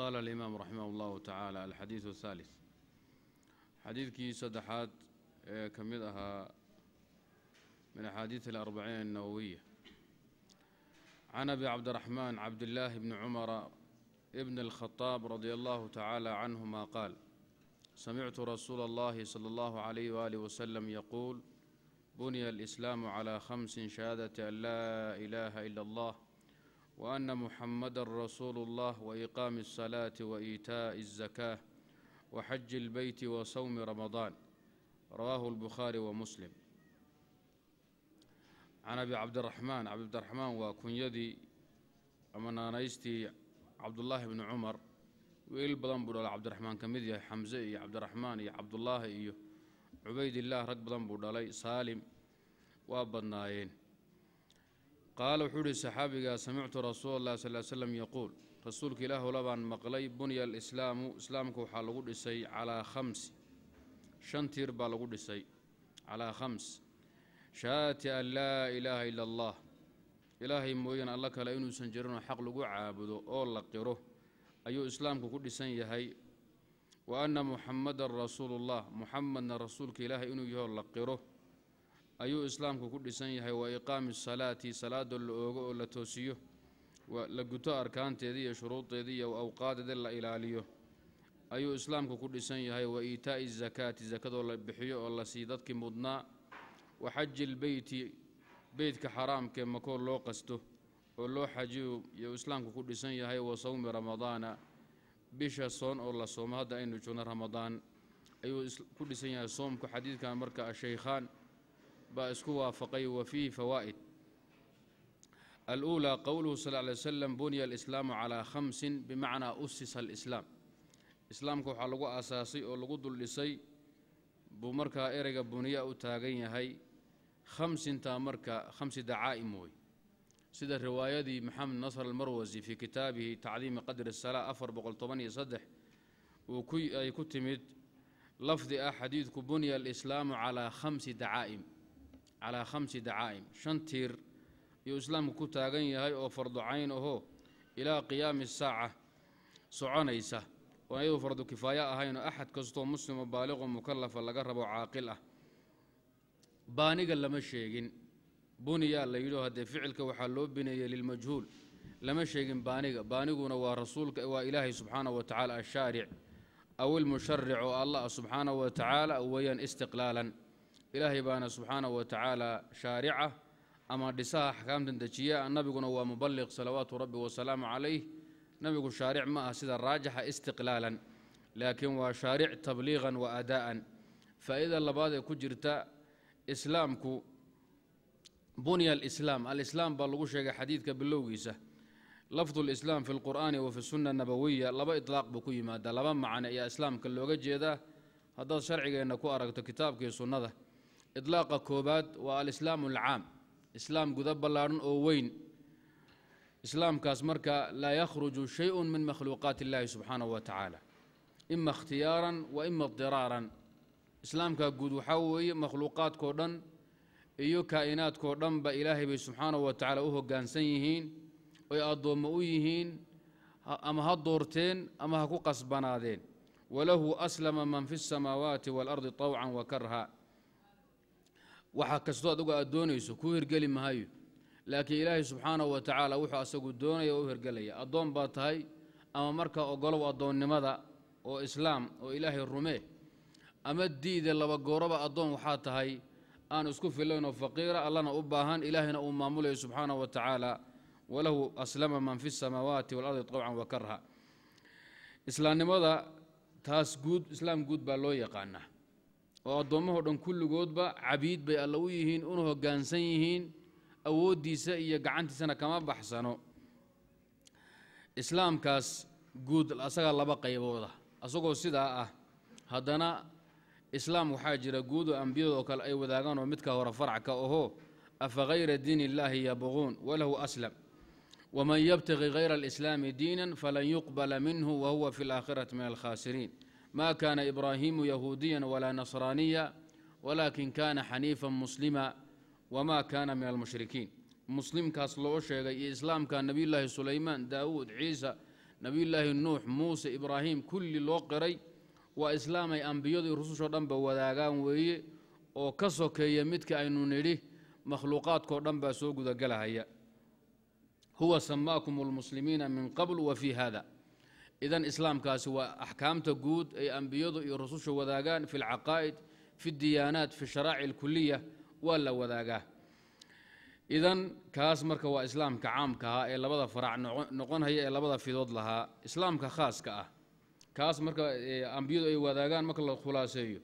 قال الإمام رحمه الله تعالى الحديث الثالث حديث كي سدحات إيه، كمدها من أحاديث الأربعين النووية عن أبي عبد الرحمن عبد الله بن عمر ابن الخطاب رضي الله تعالى عنهما قال سمعت رسول الله صلى الله عليه وآله وسلم يقول بني الإسلام على خمس شهادة أن لا إله إلا الله وان محمدا رسول الله واقام الصلاه وايتاء الزكاه وحج البيت وصوم رمضان رواه البخاري ومسلم can abi cabdiraxmaan cabdiiraxmaan waa kunyadii ama naanaystii cabdullaahi bni cumar wiil badan buu dhalay cabdiraxmaan ka mid yahay xamse iyo cabdiraxmaan iyo cabdulaahi iyo cubaydillaah rag badan buu dhalay saalim waa badnaayeen qaala wuxuu ihi saxaabigaa samictu rasuula اllahi sal ly slam yaquul rasuulka ilaahowla baan maqlay bunya alislaamu islaamku waxaa lagu dhisay calaa khamsi shan tiir baa lagu dhisay calaa khams shahaadati an laa ilaaha ila allah ilaahay mooyaan alla kale inuusan jirin oo xaq lagu caabudo oo la qiro ayuu islaamku ku dhisan yahay wa anna muxamadan rasuulu ullah muxamedna rasuulka ilaahay inuu yahoo la qiro ayuu islaamku ku dhisan yahay waa iqaami salaati salaada la oogo oo la toosiyo la guto arkaanteedii iyo shuruudeedii iyo awqaadeeda la ilaaliyo ayuu islaamku ku dhisan yahay wa iitaa'i zakaati sakadoo la bixiyo oo la siiy dadkii mudnaa wa xaji lbeyti beytka xaraamkee makoo loo qasto oo loo xajiyu yuu islaamku ku dhisan yahay wa sawmi ramadaana bisha soon oo la soomo hadda aynu joogno ramadaan ayuu ku dhisan yahay soomku xadiidkan marka ashaykhaan baa isku waafaqay wa fiihi fawaa'id aluulaa qowluhu sal ly wslam bunya alislaamu calaa khamsin bimacnaa usisa alislaam islaamka waxaa lagu aasaasay oo lagu dul dhisay buu markaa ereyga buniya u taagan yahay khamsintaa marka khamsi dacaa'im wey sida riwaayadii maxamed nasr almarwasi fii kitaabihi tacdiimi qadri salaa afar toban iyo boqoltobanyosaddex ay ku timid lafdi ah xadiidku bunya alislaamu calaa khamsi dacaa'im calaa khamsi dacaa'im shan tiir ayuu islaamku ku taagan yahay oo fardu cayn ahoo ilaa qiyaami saaca soconaysa oon iyadu fardu kifaayo ahaynoo axad kastoo muslimo baaliqo mukallafa laga rabo caaqil ah baaniga lama sheegin buniyaa la yidhio haddee ficilka waxaa loo bineeyey lilmajhuul lama sheegin baaniga baaniguna waa rasuulka waa ilaahay subxaana wa tacaala ashaaric aw ilmusharic oo allah subxaana wa tacaala weyaan istiqlaalan ilaahay baana subxaanahu wa tacaala shaarica ama dhisaha axkaamtan dejiya nabiguna waa muballiq salawaatu rabbi wasalaamu calayh nabigu shaaric ma aha sida raajaxa istiqlaalan laakiin waa shaaric tabliiqan wa adaa'an faa'idada labaad ee ku jirta islaamku bunya alislaam alislaam baa lagu sheegay xadiidka bilowgiisa lafdu lislaam fi lqur'aani wa fi sunna nabowiya laba itlaaq buu ku yimaadaa laba macno ayaa islaamka looga jeedaa haddaad sharcigeenna ku aragto kitaabkii sunnada iطlaaqa koowaad waa alislaam اlcaam islaam guda ballaarhan oo weyn islaamkaas marka laa yakhruju shay-un min makhluuqaati اllahi subxaanahu wa tacaala ima ikhtiyaaran wa ima idiraaran islaamka guud waxaa weeye makhluuqaadkao dhan iyo kaa'inaadkoo dhanba ilaahay bay subxaanahu wa tacaala u hoggaansan yihiin oy addoommo u yihiin ama ha doorteen ama ha ku qasbanaadeen walahu aslama man fi اsamaawaati wاlardi طawcan wa karha waxa kasto adugu aad doonayso kuu hirgeli mahayo laakiin ilaahay subxaanahu wa tacaala wuxuu asagu doonaya oo u hirgelaya addoon baa tahay ama markaa ogolow addoonnimada oo islaam oo ilaahay rume ama diida laba labagooraba addoon waxaa tahay aan isku filaynoo faqiira allana u baahan ilaahayna uu maamulayo subxaanahu wa tacaala walahu aslama man fi samaawaati walardi qowcan wa karha islaamnimada taas guud islaam guud baa loo yaqaanaa oo addoommahoo dhan kulligoodba cabiid bay alla u yihiin una hoggaansan yihiin awooddiisa iyo gacantiisana kama baxsano islaamkaas guud asagaa laba qaybooda ah. asagoo sidaa ah haddana islaam waxaa jira guudoo ambiyada oo kale ay wadaagaan oo midka hore faracka ahoo afa hayra diin illaahi yabuquun walahu aslam waman yabtaqi hayra alislaami diinan falan yuqbala minhu wahuwa fi laakhirati min alkhaasiriin maa kaana ibraahimu yahuudiya walaa nasraaniya walaakin kaana xaniifan muslima wamaa kaana min almushrikiin muslimkaas loo sheegay iyo islaamka nabiyulaahi sulaymaan daawuud ciisa nabiyulaahi nuux muuse ibraahim kulli loo qiray waa islaam ay ambiyadu iyo rusushoo dhanba wadaagaan weeye oo ka sokeeya midka aynu nidhi makhluuqaadkoo dhan baa soo gudagalahaya huwa samaakum almuslimiina min qabl wa fii hada idan islaamkaasi waa axkaamta guud ay ambiyadu iyo rusushu wadaagaan fi lcaqaa'id fi diyaanaat fi sharaa'ic اlkuliya waa la wadaagaa idan kaas marka waa islaamka caamka ahaa ee labada farac noqonhaya ee labada fidood lahaa islaamka khaaska ah kaas marka ambiyadu ay wadaagaan marka la khulaaseeyo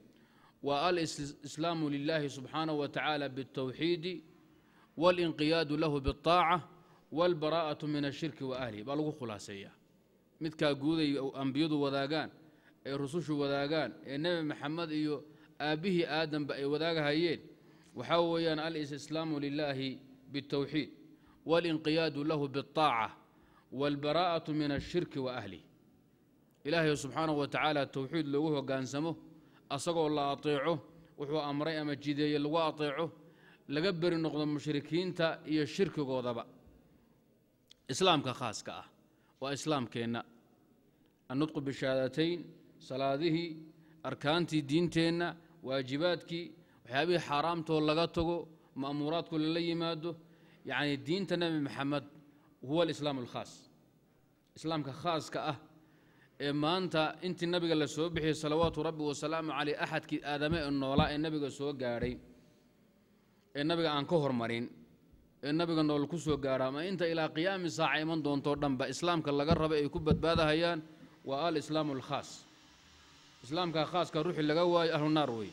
waa alislaamu lilaahi subxaanahu wa tacaala biاltowxiidi waاlinqiyaadu lahu biاlطaaca wاlbaraa'atu min ashirki wa ahlihi baa lagu khulaaseeyaa midkaa guuday ambiyadu wadaagaan ee rusushu wadaagaan ee nebi maxamed iyo aabbihii aadanba ay wadaagahayeen waxaa weeyaan alislaamu lilaahi biاtawxiid walinqiyaadu lahu biaaca waalbaraa'atu min ashirki wa ahlih ilaahay subxaanahu wa tacaala towxiid loogu hogaansamo asagoo la ateeco wuxuu amray ama jideeyey lagu ateeco laga beri noqdo mushrikiinta iyo shirkigoodaba islaamka khaaska ah waa islaamkeenna annudqu bishahaadatayn salaadihii arkaantii diinteenna waajibaadkii waxyaabihii xaaraamtoo laga tago ma'muuraadku lala yimaado yacnii diinta nebi maxamed huwa alislaam alkhaas islaamka khaaska ah ee maanta intii nabiga la soo bixiyey salawaatu rabbi wasalaamu caleyh axadkii aadame ee noolaa ee nabiga soo gaadhay ee nabiga aan ka hormarin ee nabiga nool ku soo gaara ama inta ilaa qiyaami saaca iman doontoo dhanba islaamka laga raba ay ku badbaadahayaan waa alislaamu alkhaas islaamka khaaska ruuxi laga waayo ahlu naar wey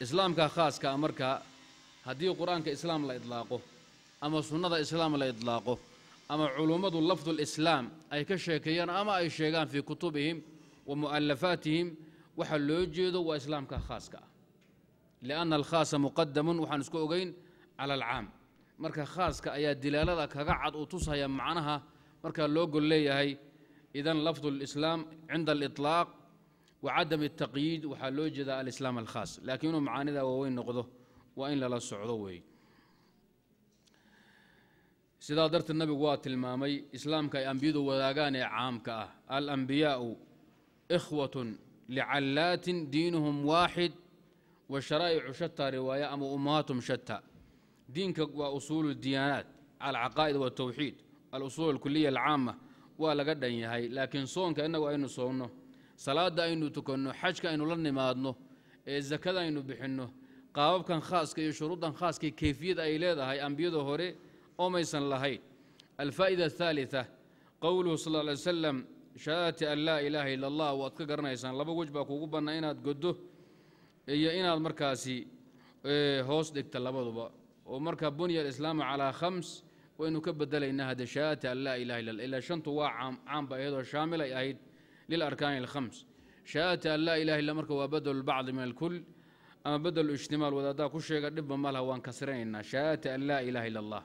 islaamka khaaska marka haddii qur-aanka islaam la idlaaqo ama sunnada islaam la idlaaqo ama culummadu lafdulislaam ay ka sheekeeyaan ama ay sheegaan fii kutubihim wa mu'alafaatihim waxa loo jeedo waa islaamka khaaska ah lianna alkhaasa muqadamun waxaan isku ogeyn cala alcaam marka khaaska ayaa dilaalada kaga cad uu tusaya macnaha markaa loo gol leeyahay idan lafdu lislaam cinda aliطlaaq wa cadam الtaqyiid waxaa loo jeedaa alislaam alkhaas laakiin inuu macaanidaa waaweyn noqdo waa in lala socdo weeye sidaa darteed nabigu waa tilmaamay islaamka ay ambiyadu wadaagaan ee caamka ah alambiyaau ikhwatun licallaatin diinuhum waaxid wa sharaa'icu shataa riwaaya ama ummahaatum shataa diinka waa usuulu diyaanaad alcaqaa'id waa tawxiid alusuul alkuliya alcaama waa laga dhan yahay laakiin soonka innagu aynu soonno salaadda aynu tukanno xajka aynu la nimaadno ee sakada aynu bixinno qaababkan khaaska iyo shuruuddan khaaska keyfiyad ay leedahay ambiyada hore oomaysan lahayn alfaa'ida athaalitha qowluhu sal lay wasalam shahaadati an laa ilaaha ila allah waad ka garanaysaan laba wej baa kuugu bannaa inaad goddo iyo inaad markaasi hoos dhigta labaduba oo marka bunya alislaamu calaa khams waynu ka bedelaynaa hadashaata an laa ilaha illa ilaa shantu waa caam caam ba iyadoo shaamil ay ahayd lilarkaani alkhams shaata an laa ilaha illa marka waa badelu bacdi min alkul ama badelu ijtimaal wadaaddaa ku sheega dhibba malaha waan kasranaynaa shaata an laa ilaha illa allah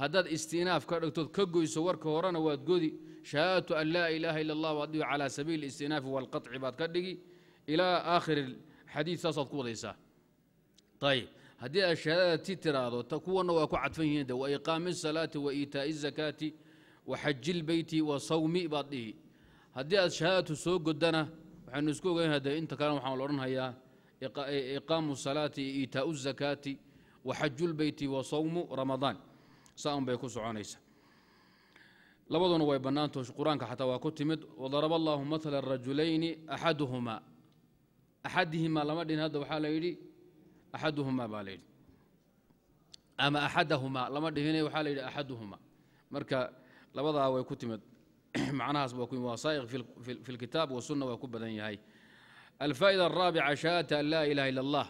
haddaad istinaaf ka dhigtood ka goyso warka horena waad godi shahaadatu an laa ilaaha ila allah waad dhigi calaa sabiili istinaafi walqaطci baad ka dhigi ilaa aakhiri xadiid saasaad haddii aad shahaadada ti tiraahdo kuwana waa ku cadfan yihiin de wa iqaami الsalaati wa iitaa'i الzakaati wa xaji اlbeyti wa sawmi baad dhihi haddii aad shahaadatu soo godana waxaanu isku ogayn de inta kalena waxaan laodhanhayaa iqaamu الsalaati iyo iitaau الzakaati wa xaju lbeyti wa sawmu ramadaan saan bay ku soconaysa labaduna way bannaanto qur-aanka xataa waa ku timid wadaraba allahu maala rajulayni axaduhumaa axadihimaa lama dhin hadda waxaa la yidhi axaduhumaa baa la yidhi ama axadahumaa lama dhihin waxaa la yidhi axaduhumaa marka labadaa way ku timid macnahaas waa kuimi waa saa'iq fi lkitaab wasunna waa ku badan yahay alfaa'ida araabica shahaadata an laa ilaha illa allah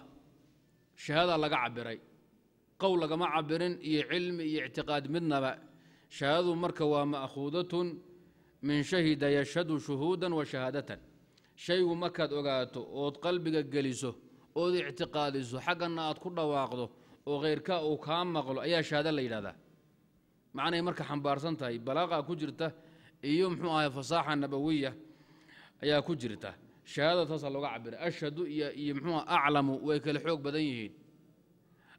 shahaadaa laga cabiray qowl lagama cabirin iyo cilmi iyo ictiqaad midnaba shahaadadu marka waa ma'khuudatun min shahida yashhadu shuhuudan wa shahaadatan shaygu markaad ogaato ood qalbiga geliso ood ictiqaadiso xaggana aad ku dhawaaqdo oo khayrkaa uu kaa maqlo ayaa shahaada la yidhahdaa macnay marka xambaarsan tahay balaaqa ku jirta iyo muxuu ahay fasaaxa nabawiya ayaa ku jirta shahaadada taasaa looga cabira ashhadu iyo muxuua aclamu way kala xoog badan yihiin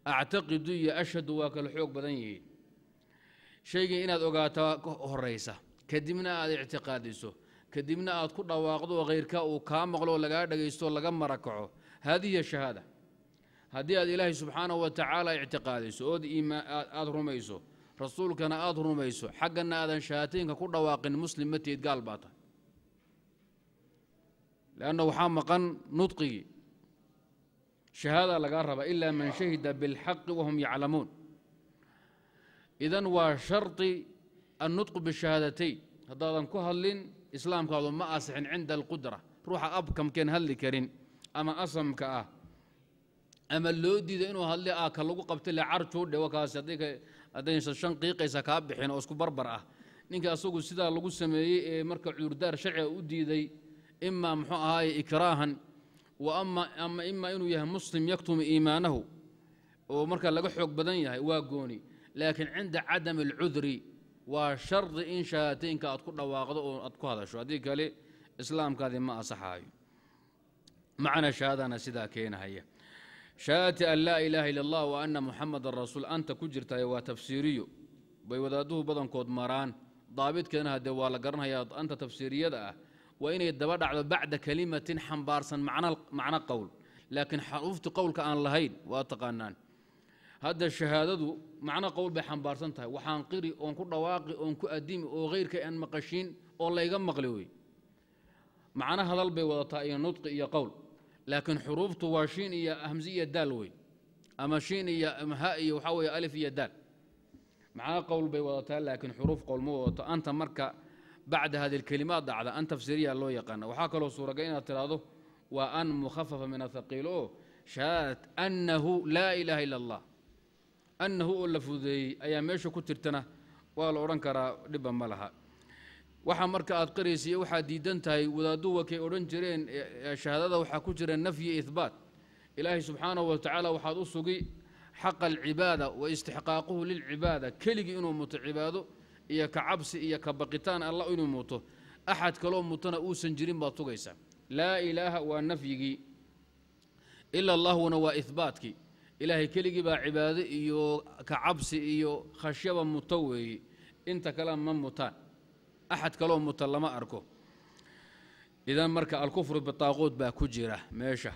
actaqidu iyo ashhadu waa kala xoog badan yihiin shaygii inaad ogaataa horaysa kadibna aad ictiqaadiso kadibna aad ku dhawaaqdo oo khayrkaa uu kaa maqlo oo lagaa dhagaysto laga marakaco hadihi ashahaada haddii aad ilaahay subxaanahu watacaala ictiqaadayso ood aada rumayso rasuulkana aada rumayso xaggana aadan shahaataynka ku dhawaaqin muslim ma tiid gaal baa tahay leanna waxaa maqan nudqigii shahaada lagaa rabaa ilaa man shahida bilxaqi wahum yaclamuun idan waa shardi annudqu bishahaadatayn haddaadan ku hadlin islaamkaadu ma asixin cinda alqudra ruuxa abkamkeen hadli karin ama asamka ah ama loo diido inuu hadle ah ka lagu qabta le car juu dhewo kaasi haddaysan shan qiiqaysa kaa bixin oo isku barbar ah ninka isagu sidaa lagu sameeyey ee marka cuurdaar sharciga u diiday imaa muxuu ahaay ikraahan ama imaa inuu yahay muslim yaktumu iimaanahu oo marka laga xoog badan yahay waa gooni laakiin cinda cadami alcudri waa shardi in shahaateynka aad ku dhawaaqdo oo aad ku hadasho haddii kale islaamkaadi ma asaxaayo macana shahaadana sidaa keenahaya shahaadati an laa ilaaha ila allah wa anna muxamadan rasuul anta ku jirtaaye waa tafsiiriyo bay wadaaduhu badankood maraan daabidkeedna haddee waa la garanayaa anta tafsiiriyada ah waa inay daba dhacdo bacda kelimatin xambaarsan macno qowl laakiin xaruufti qowlka aan lahayn waa taqaanaan hadda shahaadadu macno qowl bay xambaarsan tahay waxaan qiri oon ku dhawaaqi oon ku adimi oo khayrka aan maqashiin oo layga maqli wey macno hadal bay wadataa iyo nudqi iyo qowl laakiin xuruuftu waa shiin iyo hamsi iyo daal wey ama shiin iyo ha iyo waxaa wey alif iyo daal macnaa qowl bay wadataa laakiin xuruuf qowl ma wadato anta marka bacda hadi lkelimaad dhacda an tafsiiriya loo yaqaana waxaa kaloo suuraga inaad tiraahdo waa an mukhafafa min athaqiil oo shahaadad annahu laa ilaaha ila allah annahu oo la fududeeyey ayaa meesha ku jirtana waa la odhan karaa dhiba ma laha waxaa marka aad qaraysa iyo waxaad diidan tahay wadaaddu wakay odhan jireen shahaadada waxaa ku jira nafyi ihbaat ilaahay subxaanahu wa tacaala waxaad u sugi xaqa alcibaada wa istixqaaquhu lilcibaada keligii inuu muto cibaado iyo ka cabsi iyo ka baqitaan alla inuu muto axad kaloo mutona uusan jirin baad sugaysaa laa ilaaha waa nafyigii ila allahuna waa ihbaatkii ilaahay keligii baa cibaado iyo ka cabsi iyo khashyaba muto weeye inta kale ma mutaan axad kaloo muta lama arko idan marka alkufru bitaaquud baa ku jira meesha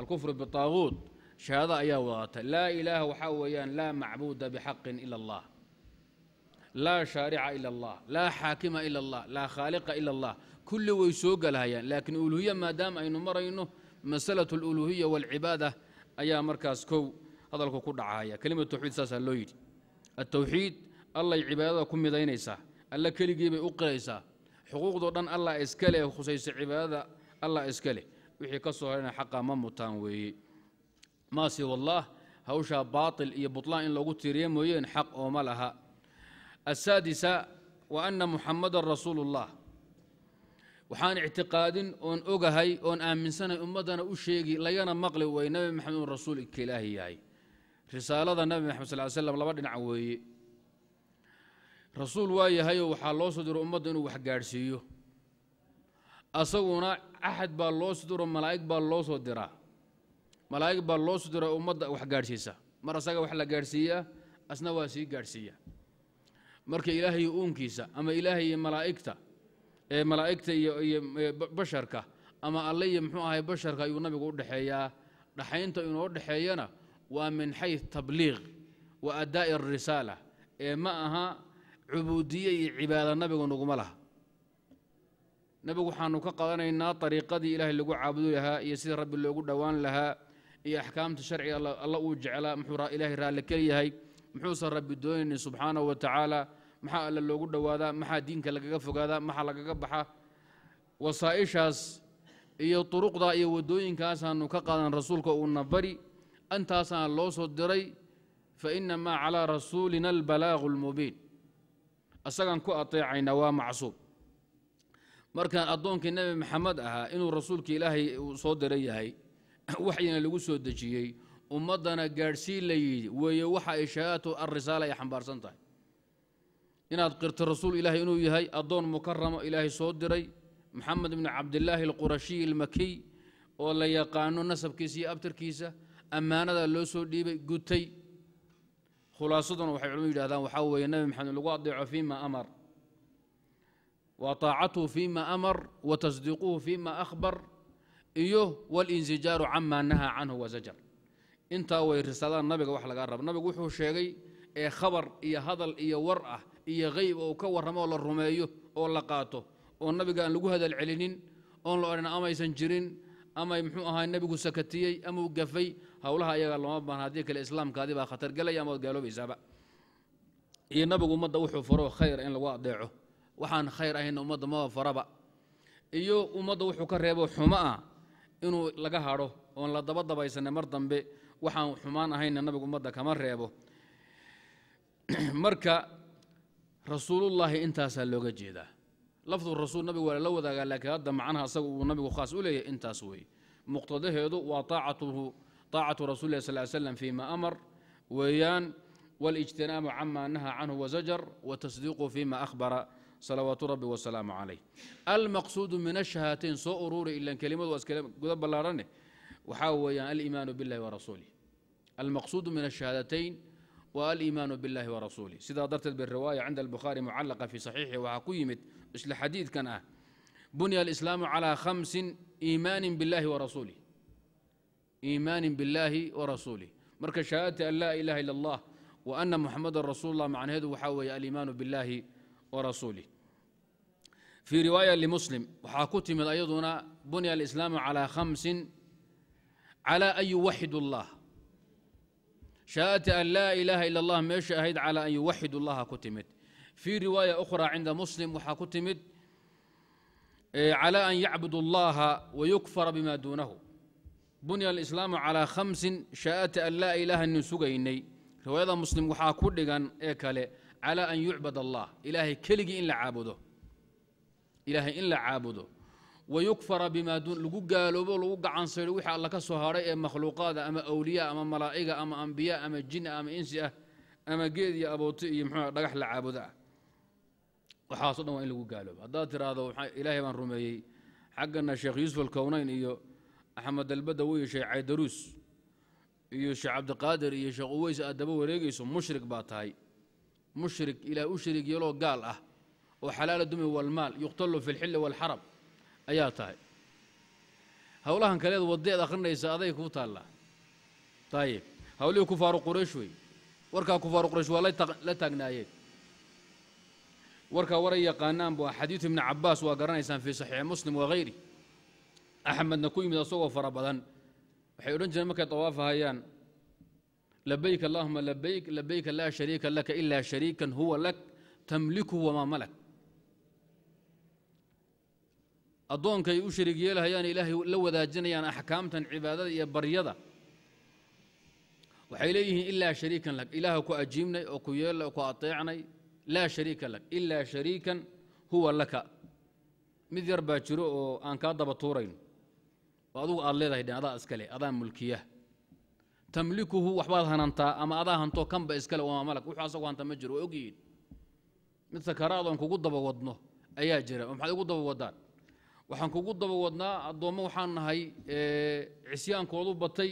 alkufru bitaaquud shahaada ayaa wadata laa ilaaha waxaa weeyaan laa macbuuda bixaqin ila allah laa shaarica ila allah laa xaakima ila allah laa khaaliqa ila allah kulli way soo galahayaan laakiin uluhiya maadaama aynu marayno masalat aluluhiya waalcibaada ayaa markaas kow hadalku ku dhacaya kelimad tawxiid saasaa loo yidhi altawxiid allay cibaadada ku midaynaysaa alla keligii bay u qiraysaa xuquuqdoo dhan allah iska leh khusaysa cibaadada allah iska leh wixii ka soo horayna xaqa ma mutaan weeye maa siwallaah hawshaa baatil iyo butlaan in lagu tiiriya mooyeen xaq oo ma laha asaadisa wa anna muxamadan rasuulullah waxaan ictiqaadin oon ogahay oon aaminsanay ummaddana u sheegi lagana maqli way nabi maxamed un rasuul ka yahay risaalada nabi maxamed sal l slam laba dhinac weeye rasuul waa yahayoo waxaa loo soo diro ummadda inuu wax gaadhsiiyo asaguna axad baa loo soo diro malaa'ig baa loo soo diraa malaa'ig baa loo soo dira ummadda wax gaadhsiisa mar asaga wax la gaadhsiiyaa asna waa sii gaadhsiiya marka ilaahay uunkiisa ama ilaahay iyo malaa'igta ee malaa'igta iyo basharka ama alle iyo muxuu ahay basharka ayuu nabigu u dhexeeyaa dhaxaynta inoo dhexeeyana waa min xay tabliiq wa adaa'i arisaala ee ma aha cubuudiye iyo cibaada nabigu naguma laha nebigu waxaanu ka qadanaynaa ariiqadii ilaahay lagu caabudi lahaa iyo sidii rabbi loogu dhowaan lahaa iyo axkaamta sharciga alla uu jeclaa muxuu ilaahay raalle keliyahay muxuusan rabbi doonaynin subxaanahu wa tacaalaa maxaa alla loogu dhowaadaa maxaa diinka lagaga fogaadaa maxaa lagaga baxa wasaa'ishaas iyo turuqdaa iyo waddooyinkaasaanu ka qaadan rasuulka uuna bari antaasaan loo soo diray fa inamaa calaa rasuulina albalaagu almubiin asagaan ku ateecayna waa macsuub markaan addoonkii nebi maxamed ahaa inuu rasuulkii ilaahay soo dira yahay waxyina lagu soo dejiyey ummaddana gaadhsiin la yidhi weeye waxa ay shahaatu alrisaala ay xambaarsan tahay inaad qirto rasuul ilaahay inuu yahay addoon mukaramo ilaahay soo diray maxamed ibni cabdillaahi alqurashiy almakiy oo la yaqaano nasabkiisa iyo abtirkiisa ammaanadaa loo soo dhiibay gutay khulaasaduna waxay culimu yidhahdaan waxaa weeye nebi maxamed lagu adeeco fiima amar wa taacatuhu fiima amar wa tasdiiquhu fiima akhbar iyo waalinsijaaru camaa nahaa canhu wazajar intaa way risaadaan nabiga wax lagaa raba nabigu wuxuu sheegay ee khabar iyo hadal iyo war ah iyo hayb oo ka warramo oo la rumeeyo oo la qaato oo nabiga aan lagu hadal celinin oon la odhan amaysan jirin amay muxuu ahaa nebigu sakatiyey amau gafay howlaha ayaga loma baana haddii kale islaamkaadii baa khatar gelaya amaad gaaloobaysaaba iyo nabigu ummadda wuxuu faro khayr in lagu adeeco waxaan khayr ahayn ummadda maba faraba iyo ummadda wuxuu ka reebo xumo ah inuu laga hadho oon la daba dabaysana mar dambe waxaan xumaan ahayna nabigu ummadda kama reebo marka rasuulullaahi intaasaa looga jeedaa lafdu rasuul nabigu waa lala wadaagaa laakiin hadda macnaha asaga uu nabigu khaas u leeyahay intaas weeye muqtadaheedu waa taacatuhu طاacة rasuل اله صلى اه علي sسلم فيma أmr weeyaan والاجtinاaب cma نahى canه وزجر وتصديqه فيma أخبر salawaatu rabbi wsalaam calayh almaqsuudu min ashahaatain soo uruuri ilan kelimadu waa iskale guda ballaarane waxaa weeyaan aliimaanu billahi warasuulih almaqsuudu min ashahaadatain waa aliimaanu billahi warasuulih sidaa darteed bay riwaaya cinda albukhaari mucallaqa fii saxiixi waxaa ku yimid isla xadiidkan ah bunya alislaamu calaa khamsin iimaanin billahi warasuulih iimaanin billaahi wa rasuulih marka shahaadata an laa ilaha ila allah wa ana muxamadan rasuul llah macnaheedu waxaa weeye aliimaanu billaahi wa rasuulih fii riwaaya limuslim waxaa ku timid ayaduna bunya alislaamu calaa khamsin calaa an yuwaxid ullah shahaadata an laa ilaaha ila allah meesha ahayd calaa an yuwaxid ullaha ku timid fii riwaaya ukhra cinda muslim waxaa ku timid calaa an yacbud allaha wayukfara bima duunahu bunya alislaamu calaa khamsin shaa'ata an laa ilaaha nin sugaynay riwaayada muslim waxaa ku dhigan ee kale calaa an yucbad allah ilaahay keligii in la caabudo ilaahay in la caabudo wayukfara bimaa duun lagu gaaloobo lagu gacansaydo wixii alla ka soo hadhay ee makhluuqaada ama awliya ama malaa'iga ama ambiya ama jin ama insi ah ama geed iyo abooto iyo mxuu dhagax la caabudo ah waxaaso dhan waa in lagu gaaloobo haddaad tiraahdo ilaahay baan rumeeyey xaggana sheekh yuusuf alkownayn iyo axmed albada wuu yeeshay caydaruus iyo sheekh cabdiqaadir iyo sheekh uweys aad daba wareegayso mushrig baa tahay mushrig ilaa u shariig yeloo gaal ah oo xalaala dumi walmaal yuqtalu fi lxilli walxarab ayaa tahay howlahan kaleed waddeed akhrinaysa aday kuu taallaa ayib hawlihii kufaaru quraysh wey warkaa kufaaru quraysh waa la taagnaayeen warkaa waray yaqaanaan bu xadiidu ibni cabaas waa garanaysaan fii saxiixi muslim wahayrih axmedna ku yimid asagoo fara badan waxay odhan jireen markay tawaafahayaan labayk allahuma labayk labayka laa shariika laka ilaa shariikan huwa lak tamliku wamaa malak addoonkay u shariig yeelahayaan ilaahay la wadaajinayaan axkaamtan cibaadada iyo baryada waxay leeyihiin ilaa shariikan lak ilaah ku ajiibnay oo ku yeelnay oo ku ateecnay laa shariika lak ilaa shariikan huwa laka mid yar baa jiro oo aan kaa daba tuurayn oo adugu aad leedahay dhe adaa iskale adaa mulkiya tamlikuhu waxbaad hanantaa ama adaa hantoo kanba iskale waa malak wuxuu asagu hanta ma jiro ogyihiin mid sakaraadon kugu daba wadno ayaa jira maxaad ugu daba wadaan waxaan kugu daba wadnaa addoommo waxaan nahay cisyaankoodu batay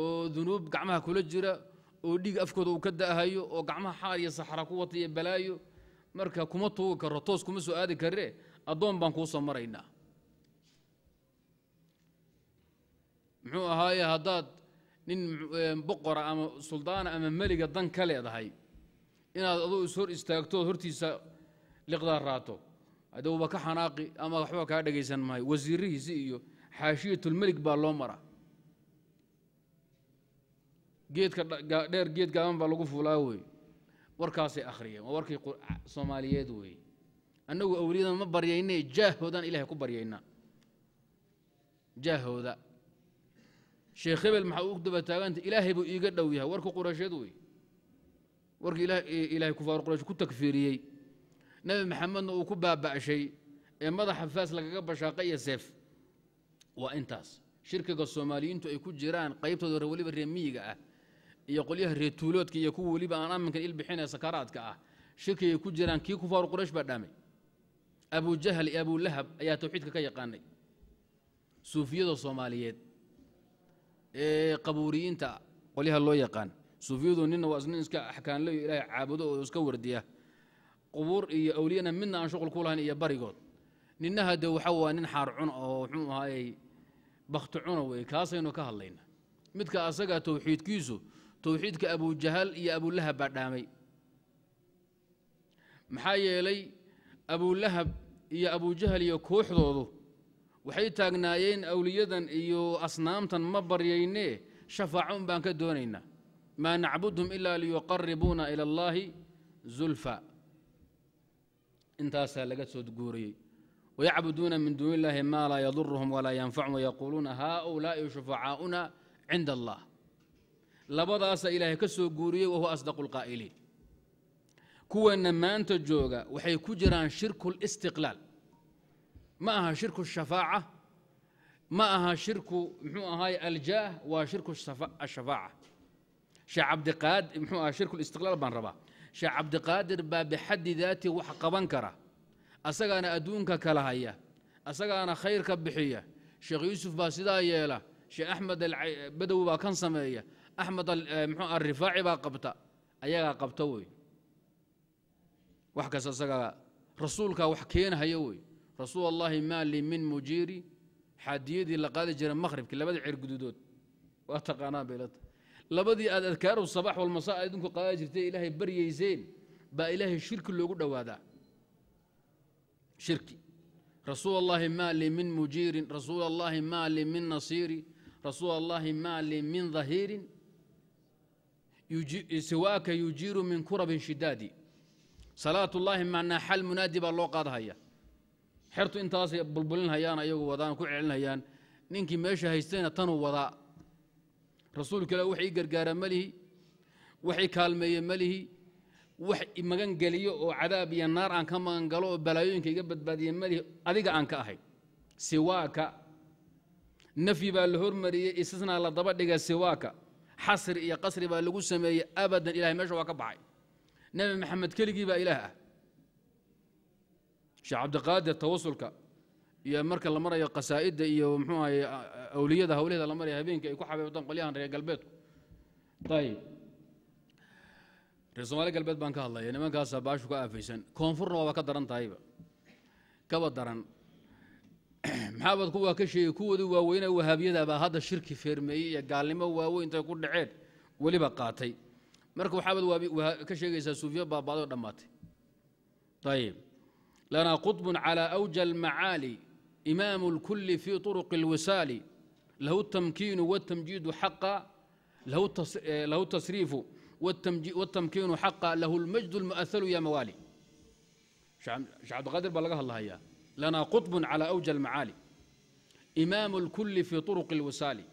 oo dunuub gacmaha kula jira oo dhiig afkooda uu ka da'ahayo oo gacmaha xaar iyo saxra ku wata iyo balaayo marka kuma tuugi karo toos kuma soo aadi karre addoon baan kuu soo maraynaa muxuu ahaaye haddaad nin boqora ama suldaana ama meliga dan ka leedahay inaad aduu ishor hor istaagtood hortiisa liqdaa raato adowba ka xanaaqi ama waxba kaa dhegaysan mahay wasiirihiisi iyo xaashiyatulmelig baa loo mara geedka dheer geed gaaban baa lagu fuulaa wey warkaasay akhriyeen waa warkii soomaaliyeed weeye annagu awliyadan ma baryayne jaahoodan ilaahay ku baryayna jaahooda sheekh hebel maxaa u daba taaganta ilaahay buu iiga dhow yahay warku quraysheed wey warkii ilaahay kufaar quraysh ku takfiiriyey nebi maxamedna uu ku baaba'shay ee madaxa faas lagaga bashaaqay iyo seef waa intaas shirkiga soomaaliyiintu ay ku jiraan qaybtooda hore weliba reer miyiga ah iyo qolyaha reer tuuloodka iyo kuwa weliba aan amminkan ilbixin ee sakaraadka ah shirkigay ku jiraan kii kufaaru quraysh baa dhaamay abujahal iyo abulahab ayaa tawxiidka ka yaqaanay suufiyada soomaaliyeed ee qabuuriyiinta qolyaha loo yaqaan suufiyadu nina waa isnin iska axkaanleyo ilaahay caabudo oo iska wardiya qubuur iyo awliyana midna aan shuqul ku lahayn iyo barigood nina de waxa waa nin xaar cun oo wuxuu ahaayey bakti cuna wey kaasaynu ka hadlayna midka asaga towxiidkiisu towxiidka abujahal iyo abulahab baa dhaamay maxaa yeelay abulahab iyo abujahal iyo kooxdoodu waxay taagnaayeen awliyadan iyo asnaamtan ma baryayne shafaacoun baan ka doonaynaa maa nacbudhum ilaa liyuqaribuuna ila allaahi zulfa intaasaa laga soo guuriyey wayacbuduuna min duuni illaahi maa laa yaduruhum walaa yanfacum wayaquuluuna haa ulaa'i shufacaauna cinda allah labadaasa ilaahay ka soo guuriyey wahuwa asdaqu lqaa'iliin kuwanna maanta jooga waxay ku jiraan shirku listiqlaal ma aha shirku shafaaca ma aha shirku mxuu ahaay aljaah waa shirku ashafaaca sheekh cabdiqaad mxuu aha shirku listiqlaal baan rabaa sheekh cabdiqaadir baa bixaddi daati wax qaban kara asagaana adduunka kala haya asagaana khayrka bixiya sheekh yuusuf baa sidaa yeela sheekh axmed albadowi eh, baa kan sameeya axmed eh, mxuu ah rifaaci baa qabta ayagaa qabta wey wax kasta asagaa rasuulkaa wax keenhaya wey rasuul allahi maa li min mujiiri xadiyadii la qaadi jira maqhribkii labada ceer guduudood waa taqaanaa baylata labadii aad adkaaru sabax walmasa a idinku qaadi jirtay ilaahay baryayseen baa ilaahay shirki loogu dhowaadaa shirki rasuul allahi maa li min mujiirin rasuul allahi maa li min nasiiri rasuul allahi maa li min dahiirin siwaaka yujiiru min kurabin shidaadi salaat ullaahi macnaa xal munaadi baa loo qaadahaya xertu intaasay hayaan ayagu wadaan ku celcelinhayaan ninkii meesha haystayna tanuu wadaa rasuulka ilah wax ii gargaaraa malihi waxay ii kaalmeeye melihi wax magangeliyo oo cadaab iyo naar aan ka magangalo oo balaayooyinka iga badbaadiye melihi adiga aan ka ahay siwaaka nafyi baa la hormariyey isisnaa la daba dhiga siwaaka xasri iyo qasri baa lagu sameeyey abadan ilahay meesha waa ka baxay nebi maxamed keligii baa ilaah ah sheekh cabdiqaadir tawasulka iyo marka la marayo kasaa'idda iyo mxuu ahaye awliyada hawlaheeda la marayo habeenkii ay ku xabeebtaan qolyahan reer galbeedku ayib reer soomaali galbeed baan ka hadlaya nimankaasa baashu ka aafaysan koonfurna waaba ka daran tahayba kaba daran maxaabadku waa ka sheegay kuwoodii waaweynaa wahaabiyadaabaa hadda shirki feermeeyey iyo gaalnimo waaweyn intay ku dhaceen weliba qaatay marka waxaabad ka sheegaysaa suufiyo baabaadoo dhammaatay ayib لنا قطب على أوج المعالي إمام الكل في طرق الوسال له التمكين والتمجيد حقا له آه، له التصريف والتمكين حقا له المجد المؤثل يا موالي شعب القادر بلغها الله إياه لنا قطب على أوج المعالي إمام الكل في طرق الوسال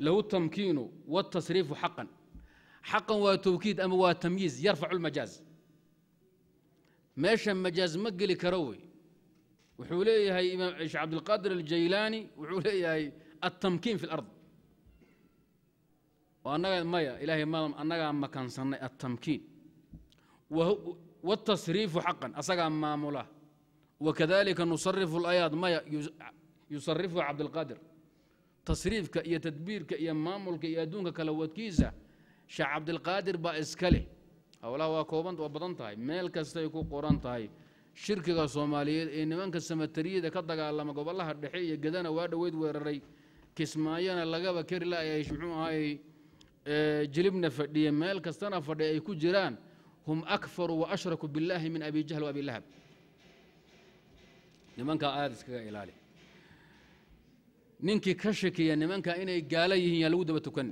له التمكين والتصريف حقا حقا وتوكيد أما تمييز يرفع المجاز meesha majaas ma geli karo wey wuxuu leeyahay imaam ciish cabdilqaadir aljaylaani wuxuu leeyahay altamkiin fi lard annaga maya ilaahay ma annagaa makansannay altamkiin wاtasriifu xaqan asagaa maamula wakadalika nusarifu اlayaad maya yusarifuha cabdilqadir tasriifka iyo tadbiirka iyo maamulka iyo adduunka kala wadkiisa sheekh cabdilqaadir baa iska leh howlaha waa kooban waa badan tahay meel kastay ku qoran tahay shirkiga soomaaliyeed ee nimanka samatariyada ka dagaalama gobolaha dhexe iyo gadana waa dhoweyd weeraray kismaayona lagaba keri ay muxuu ahay jilibna fadhiya meel kastana fadhi ay ku jiraan hum akfaru wa ashraku billaahi min abi jahl waabi lahab nimankaa aada iskaga ilaali ninkii ka shakiya nimanka inay gaala yihiin yaa lagu daba tukan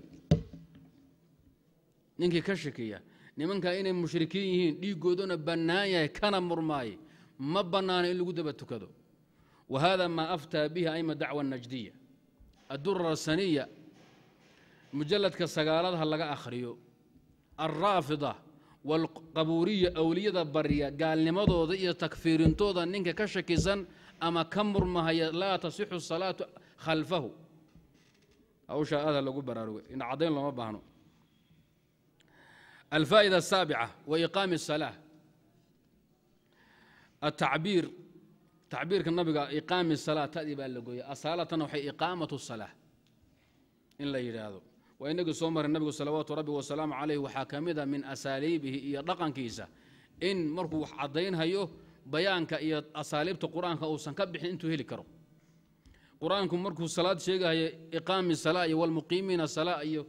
ninkii ka shakiya nimankaa inay mushrikiin yihiin dhiiggoodana bannaan yahay kana murmaaye ma bannaano in lagu daba tukado wa haada maa aftaa bihi aima dacwa najdiya addurra saniya mujalladka sagaaladaha laga akhriyo alraafida walqabuuriya awliyada barya gaalnimadooda iyo takfiirintooda ninka ka shakisan ama ka murmahaya laa tasixu salaatu khalfahu hawshaa aada lagu baraaruga in caddayn looma baahno الفائدة السابعة وإقام الصلاة التعبير تعبيرka nabiga iqaami الsalaa tadii baa la gooyay asaalatan waxay iqaamatu الsalaa in la yidhaahdo waa inagii soo maray nabigu salawaatu rabbi wasalaamu calayh waxaa ka mida min asaaliibihi iyo dhaqankiisa in markuu wax caddaynhayo bayaanka iyo asaaliibta qur-aanka uusan ka bixin intuu heli karo qur-aanku markuu salaad sheegahayo iqaami الsalaa iyo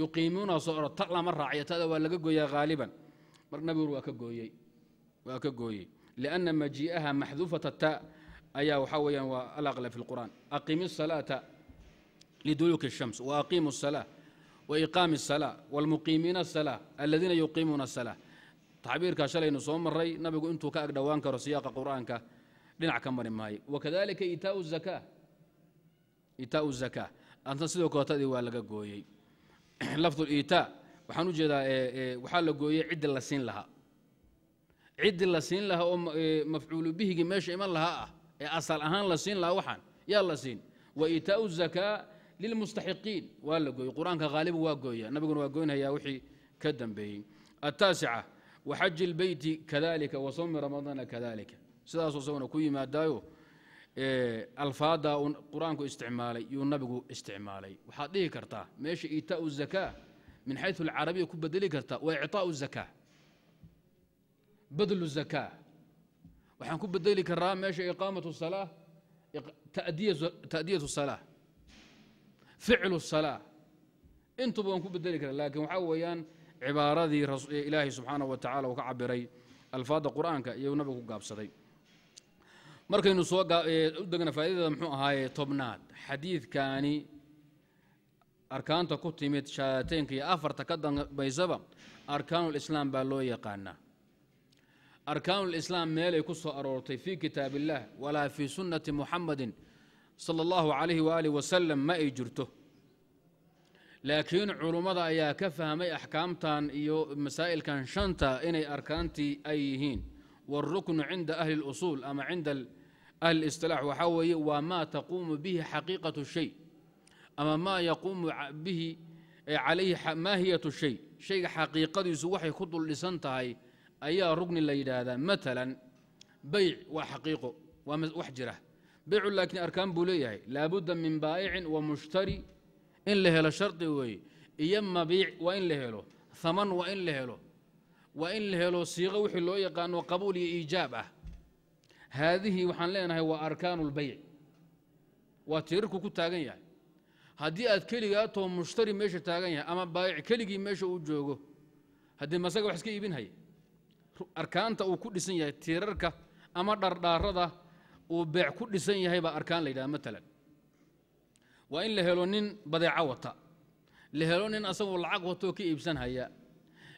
yuqiimuuna soo oro ta lama raaciyo tada waa laga gooyaa haaliban mar nabigur waa ka gooyey lianna majii'aha maxduufata ta ayaa waxaa weyaan waa alaqla fi lqur'an aqiimi الsalaata liduluki الshams waaqiimu الsalaa waiqaami الsalaa wاlmuqiimiina الsalaa aladiina yuqiimuuna الsalaa tacbiirkaa shalaynu soo maray nabigu intuu ka agdhowaan karo siyaaqa qur'aanka dhinac ka mari maayo wakadalika itaa الzakaa adna sidoo kale tadii waa laga gooyey lafdu اitaa waxaan u jeedaa waxaa la gooyey ciddi la siin lahaa ciddi la siin lahaa oo mafcuulu bihigii meesha iman lahaa ah ee asal ahaan la siin lahaa waxaan yaa la siin wa iitaau الzakaa lilmustaxiqiin waa la gooyey qur-aanka haaliba waa gooya nabiguna waa goynhayaa wixii ka dambeeyey aلtaasica waxaji اlbeyti kadalika wa sawmi ramadaana kadalika sidaasoo isaguna ku yimaadaayo alfaada qur-aanku isticmaalay yuu nabigu isticmaalay waxaad dhihi kartaa meesha iitaa الzaka min xayu اlcarabiya ku bedeli karta waa iطaaء الzaka badl الzaka waxaan ku bedeli karaa meesha iqaamat الsalaa ta'diyaة الsalaa ficlu الsalaa intuba waan ku bedeli karaa laakiin waxaa weeyaan cibaaradii ilaahay subxaanaه wa tacala uu ka cabiray alfaada qur'aanka iyou nabigu ku gaabsaday markaynu soo u degna faa'iidada muxuu ahaaye tobnaad xadiidkaani arkaanta ku timid shahaadateynka iyo afarta ka dambaysaba arkaanulislaam baa loo yaqaanaa arkaanulislaam meelay ku soo aroortay fii kitaab walaa fii sunnati muxamadin sala allahu calayhi waaalih wasalam ma ay jirto laakiin culummada ayaa ka fahmay axkaamtan iyo masaa'ilkan shanta inay arkaantii ay yihiin wاlruknu cinda ahli lusuul ama cinda alisilaax waxaa weeye waa maa taquumu bihi xaqiiqatu shay ama maa yaquumu bihi calayhi maahiyatu shay shayga xaqiiqadiisu waxay ku duldhisan tahay ayaa rugni la yidhaahdaa maalan bayc waa xaqiiqo waa wax jira baycu laakiin arkaan buu leeyahay laabudda min baa'icin wa mushtari in la helo shardi weeye iyo mabiic waa in la helo aman waa in la helo waa in la helo siiqo wixii loo yaqaano qabuul iyo iijaab ah haadihii waxaan leenahay waa arkaanu اlbayc waa tiirarku ku taagan yahay haddii aad keligaa too mushtari meesha taagan yahay ama baayic keligii meesha uu joogo haddii masaga wax iska iibinhaya arkaanta uu ku dhisan yahay tiirarka ama dhardhaarada uu beec ku dhisan yahay baa arkaan la yidhaha matalan waa in la helo nin badeeco wata la helo nin asagoo lacag watoo ka iibsanhaya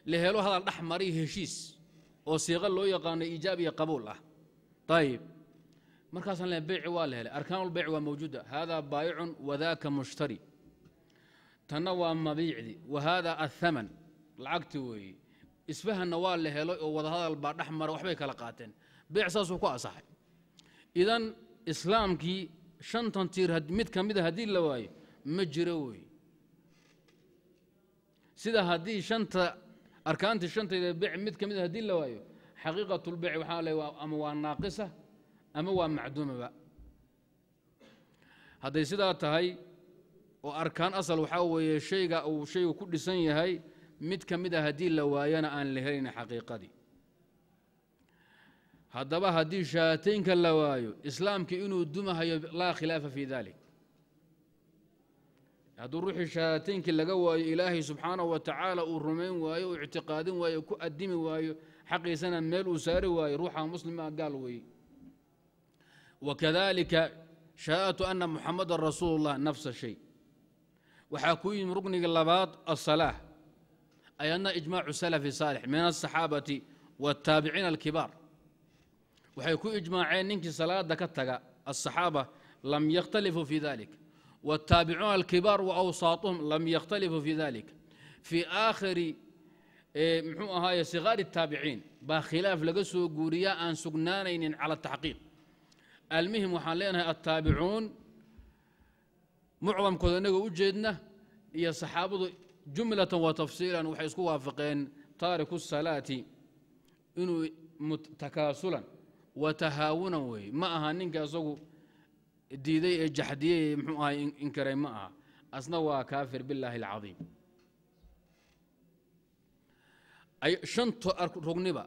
la helo hadal dhex maray heshiis oo siiqo loo yaqaano iijaab iyo qabuul ah ayb markaasaan le beyci waa la helay arkaanulbeyc waa mawjuuda haadaa baayicun wadaaka mushtari tanna waa mabiicdi wa haadaa athaman lacagti weeye isfahanna waa la helay oo wadahadal baa dhex mara waxbay kala qaateen beyc saasuu ku asaxay idan islaamkii shantan tiir mid ka mida haddii la waayo ma jiro weeye sida haddii anta arkaantii shantayda beyc mid ka mida haddii la waayo xaqiiqaة اlbic waxaa le ama waa naaqisa ama waa macduumaba hadday sidaa tahay oo arkaan asal waxaa weeye shayga uu shaygu ku dhisan yahay mid ka mid a ah haddii la waayana aan la helayn xaqiiqadii haddaba haddii shahaateynka la waayo islaamkii inuu dumahayo laa khilaafa fii dalik hadduu ruuxii shaataynkii laga waayo ilaahay subxaanaه wa tacaala uu rumayn waayo uu ictiqaadin waayo ku adimi waayo xaqiisana meel uu saari waaye ruuxa muslima gaal weeye wakadalika shaa'atu ana muxamadan rasuul nafsa shay waxaa ku yimi ruknigii labaad aلsalaaة ayadna ijmaacu salafi saalix min aلsaxaabati wاtaabiciina alkibaar waxay ku ijmaaceen ninkii salaada ka taga aلsaxaaba lam yakhtalifuu fi dalik wاtaabicuuna alkibaar waawsaaطuhum lam yakhtalifuu fi dalik fii aakhiri muxuu ahaaye sikaari الtaabiciin baa khilaaf laga soo guuriyaa aan sugnaanaynin cala taxqiiq almuhim waxaan leenahay altaabicuun mucdamkooda inagoo u jeedna iyo saxaabadu jumlatan wa tafsiilan waxay isku waafaqeen taariku salaati inuu takaasulan wa tahaawunan weeye ma aha ninka isagu diiday ee jaxdiyey muxuu ahay inkaray ma aha asna waa kaafir biاllaahi alcadiim shanta rugniba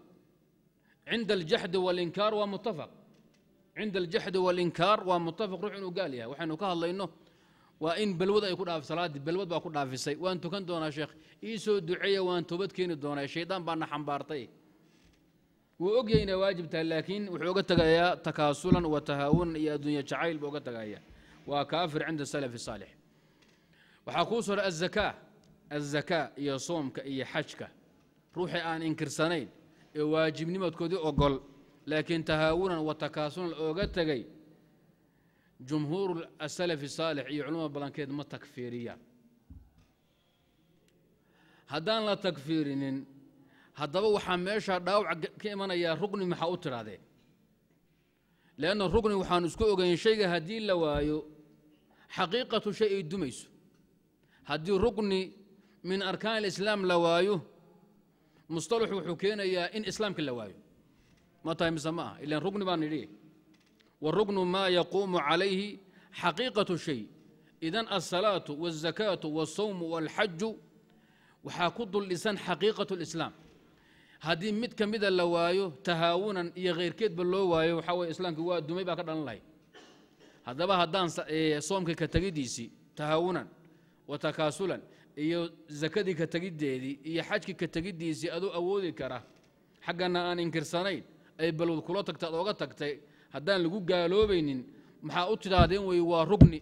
cinda aljaxdi walinkaar waa mutafaq cinda aljaxdi walinkaar waa mutafaq ruux inuu gaal yahay waxaynu ka hadlayno waa in balwad ay ku dhaaf salaadii balwad baa ku dhaafisay waan tukan doonaa sheekh ii soo duceeya waan toobad keeni doonaa shaydaan baa na xambaartay wuu ogyahay inay waajib tahay laakiin wuxuu oga tegayaa takaasulan wa tahaawunan iyo adduunya jacayl buu oga tegaya waa kaafir iyo soomka ruuxii aan inkirsanayn ee waajibnimadkoodii ogol laakiin tahaawunan wa takaasunan ooga tegay jumhuuru asalafi saalix iyo culamada ballankeed ma takfiiriyaan haddaan la takfiirinin haddaba waxaa meeshaa dhaawac ka imanayaa rugni maxaa u tidhaahdeen leanna rugni waxaanu isku ogayn shayga haddii la waayo xaqiiqatu shay ay dumayso haddii rugni min arkaan alislaam la waayo musطaلxu wuxuu keenayaa in islaamka la waayo ma tahay mise ma ah ilan rugni baan nidhi warugnu maa yaquumu calayhi xaqiiqaةu shay idan aلsalaaةu والzakaaةu والsawmu والxaju waxaa ku dul dhisan xaqiiqaة اlislaam haddii mid ka mida la waayo tahaawunan iyo khayrkeedba loo waayo waxaa weye islaamkii waa dumay baa ka dhalan lahay haddaba haddaan soomka ka tegidiisii tahaawunan wa takaasulan iyo zakadii ka tegiddeedii iyo xajkii ka tegiddiisii adoo awoodi kara xaggana aan inkirsanayn ay balwad kula tagtay ad ooga tagtay haddaan lagu gaaloobaynin maxaa u tidhaahdeen wey waa rugni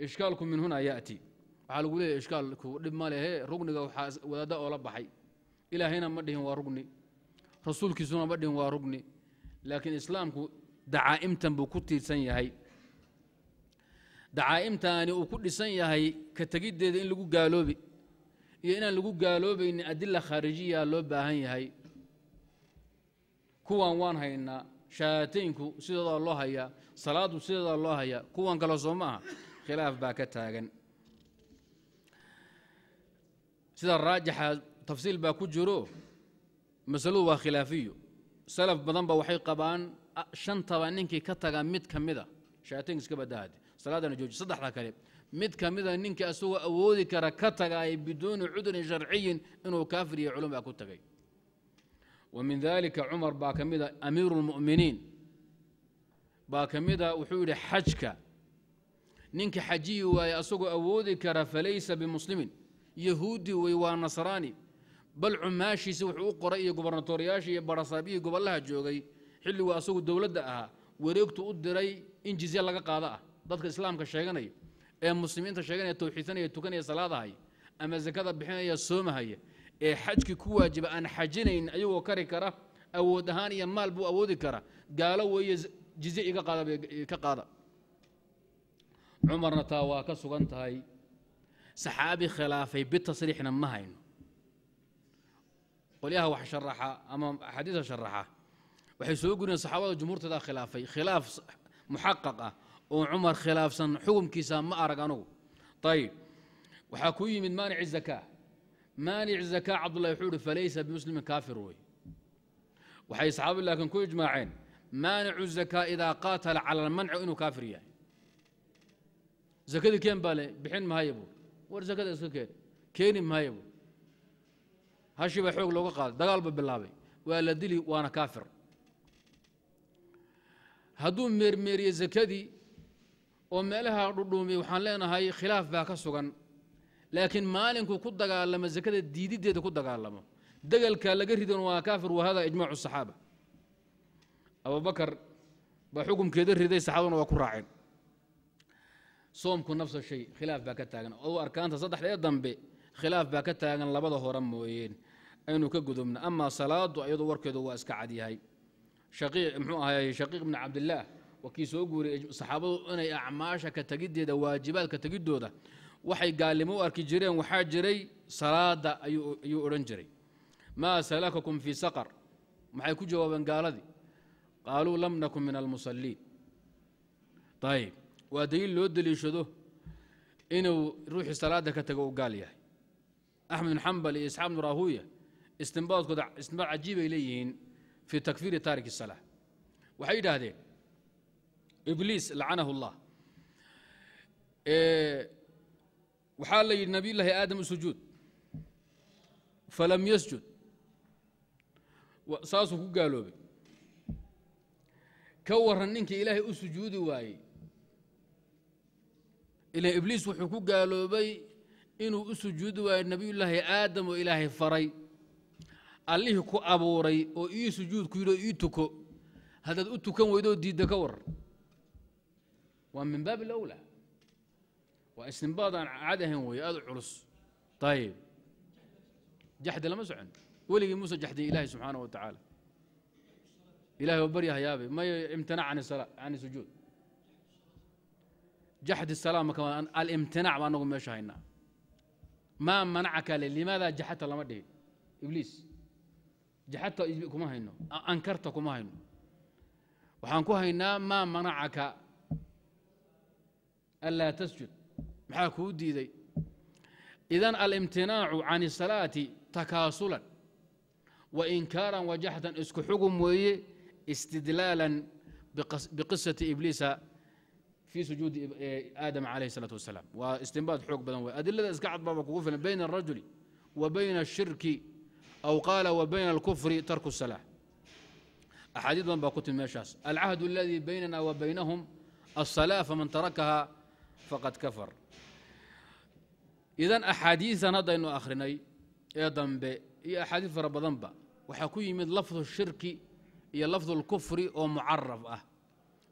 ishkaalku min hunaa yaati waxaa lagu leeyahy ishkaalku dhib ma lehe rugniga waxaa wadaadda oola baxay ilaahayna ma dhihin waa rugni rasuulkiisuna ma dhihin waa rugni laakiin islaamku dacaa'imtan buu ku tiirsan yahay dacaa'imtaani uu ku dhisan yahay ka tegiddeeda in lagu gaaloobi iyo inaan lagu gaaloobaynin adila khaarijiyaa loo baahan yahay kuwan waan haynaa shaataynku sidoodaa loo hayaa salaadu sidoodaa loo hayaa kuwan kale soo ma aha khilaaf baa ka taagan sida raajixa tafsiil baa ku jiro masaladu waa khilaafiyo salaf badan ba waxay qabaan shantaba ninkii ka tagaa mid ka mid a ah. shaataynka iska badahade salaadana jooji saddexda kale mid ka mida ninka isagoo awoodi kara ka tagaaya biduuni cudurin sharciyin inuu kaafir iyo culumba ku tagay wa min dalika cumar baa ka mida amiiru اlmu'miniin baa ka mida wuxuu yidhi xajka ninka xajiyi waaye asagoo awoodi kara falaysa bimuslimin yahuudi wey waa nasraani bal cumaashiisi wuxuu u qoray iyo gubarnatooryaashii iyo barasaabiyii gobolaha joogay xilligu asagu dowladda ahaa wareegtu u diray in jizya laga qaado ah dadka islaamka sheeganaya ee muslimiinta sheeganaya tawxiidsanaya tukanaya salaadahaya ama zakada bixinaya soomahaya ee xajki ku waajiba aan xajinayn ayagoo kari kara awood ahaan iyo maal buu awoodi kara gaalo weeye jizye iga qaada cumarna taa waa ka sugan tahay saxaabi khilaafay bitasriixna ma hayno qolyaha wax sharaxa ama axaadiisa sharaxa waxay soo guriyeen saxaabada jumhuurteedaa khilaafay khilaaf muxaqaq ah oo cumar khilaafsan xukumkiisa ma arag anugu ayb waxaa ku yimid maanic zakaa maanic zakaa cabdullahi wuxuu ihi falaysa bimuslimin kaafir wey waxay saxaabadu laakiin ku ijmaaceen maanicu zakaa idaa qaatala cala almanci inuu kaafir yahay zakadii keen baa le bixin mahayo buur war zakada iska keen keeni mahayo buur hashii baa xoog looga qaaday dagaal ba bilaabay waa la dili waana kaafir hadduu meermeeriye zakadii oo meelaha dhudhuumi waxaan leenahay khilaaf baa ka sugan laakiin maalinku ku dagaalamo zakada diididdeeda ku dagaalamo degalkaa laga ridon waa kaafir wahada ijmaacu saxaaba abubakar baa xukumkeeda riday saxaabaduna waa ku raaceen soomku nafsa shay khilaaf baa ka taagan oo arkaanta saddexdee dambe khilaaf baa ka taagan labada hore mooyeen aynu ka gudubna amaa salaadu ayadoo warkeedu waa iska cadyahay muxuu ahay shaqiiq bni cabdillaah wakii soo guuriyey saxaabadu inay acmaasha ka tegiddeeda waajibaadka tegiddooda waxay gaalimo u arki jireen waxaa jiray salaada ayuu odhan jiray maa salakakum fii saqar maxay ku jawaabeen gaaladii qaaluu lam nakun min almusalliin ayib waa daliil loo deliishado inuu ruuxii salaada ka tago u gaal yahay axmed bin xambal iyo isxaaq bnu rahuuya istimbaadkooda istimbaad cajiibay leeyihiin fii takfiiri taarik salaa waxay yidhaahdeen ibliis lacanahu اllah e, waxaa la yidhi nabiy llaahi aadam usujuud falam yasjud saasuu ku gaaloobay ka waran ninkii ilaahay u sujuudi waayey ilan ibliis wuxuu ku gaaloobay inuu u sujuudi waayo nebiyullaahi aadam oo ilaahay faray allihii ku abuuray oo ii sujuud ku yidhi oo ii tuko haddaad u tukan weydoo diidda ka waran waa min baab اlawlى waa istinbaad aan caadi ahayn weeye aad u culus ayib jaxdi lama socon weligii muuse jaxdiyey ilahay subxaana wa tacaala ilahay oo baryahayaabe may imtinaac an sala can sujuud jaxdi salaa maka alimtinaac baa anagu meesha haynaa maa manacaka le limaadaa jaxata lama dhihin ibliis jaxata kuma hayno ankarta kuma hayno waxaan ku haynaa maa manacaka anlaa tasjud maxaa kuu diiday idan alimtinaacu can isalaati takaasulan wa inkaaran wajaxdan isku xugum weeye istidlaalan biqisati ibliisa fii sujuudi aadam calayh isalaatu wasalaam waa istimbaad xoog badan wey adilada iska cad baaba kugu filan bayna arajuli wa bayna ashirki aw qaala wa bayna alkufri tarku salaa axaadiid badan baa ku timi meeshaas alcahdu aladii baynana wa baynahum aلsalaa faman tarakaha faqad kafar idan axaadiisan haddaynu akhrinay ee dambe iyo axaadiis fara badanba waxaa ku yimid lafdu shirki iyo lafdu اlkufri oo mucaraf ah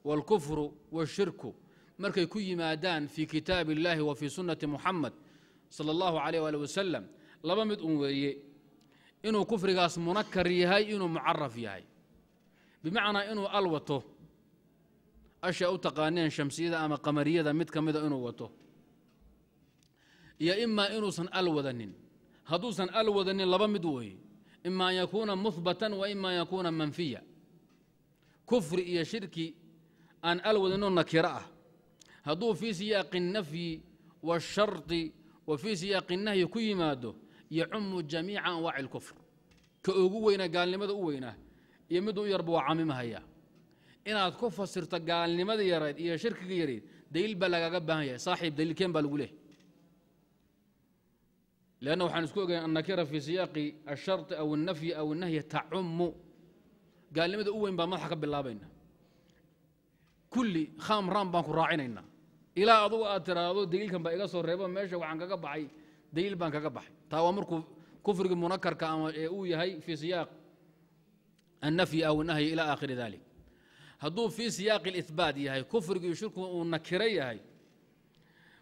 wاlkufru wاshirku markay ku yimaadaan fii kitaabi اllaahi wa fii sunnati muxamed salى اllahu alayh wali wasalam laba mid un weeye inuu kufrigaas munakar yahay inuu mucaraf yahay bimacnaa inuu al wato asha u taqaaneen shamsiyada ama qamariyada mid ka mida inuu wato iyo imaa inuusan al wadanin hadduusan al wadanin laba mid weeye ima an yakuuna muhbatan wa ima an yakuuna manfiya kufri iyo shirki aan al wadaninoo nakiro ah hadduu fii siyaaqi nafyi waashardi wa fii siyaaqi nahyi ku yimaado yacumu jamiica anwaaci lkufr ka ugu weyna gaalnimada u weynaa iyo miduu u yarba waa camimahayaa inaad ku fasirto gaalnimada yarayd iyo shirkiga yarayd daliil baa lagaaga baahan yahay saaxiib daliilkeen baa lagu leehay lanna waxaan isku ogayn annakira fii siyaaqi alsharطi aw الnafyi aw الnahyi tacumu gaalnimada u weyn baan madaxa ka bilaabaynaa kulli khaam raam baan ku raacinaynaa ilaa adugu aad tiraahdo daliilkan baa iga soo reebo meesha waxaan kaga baxay daliil baan kaga baxay taa waa markuu kufrigii munakarka ama ee uu yahay fii siyaaq annafyi aw الnahyi ilى aakhiri dalik hadduu fii siyaaqi اlإhbaat yahay kufrigiiyo shirkigu uu nakiro yahay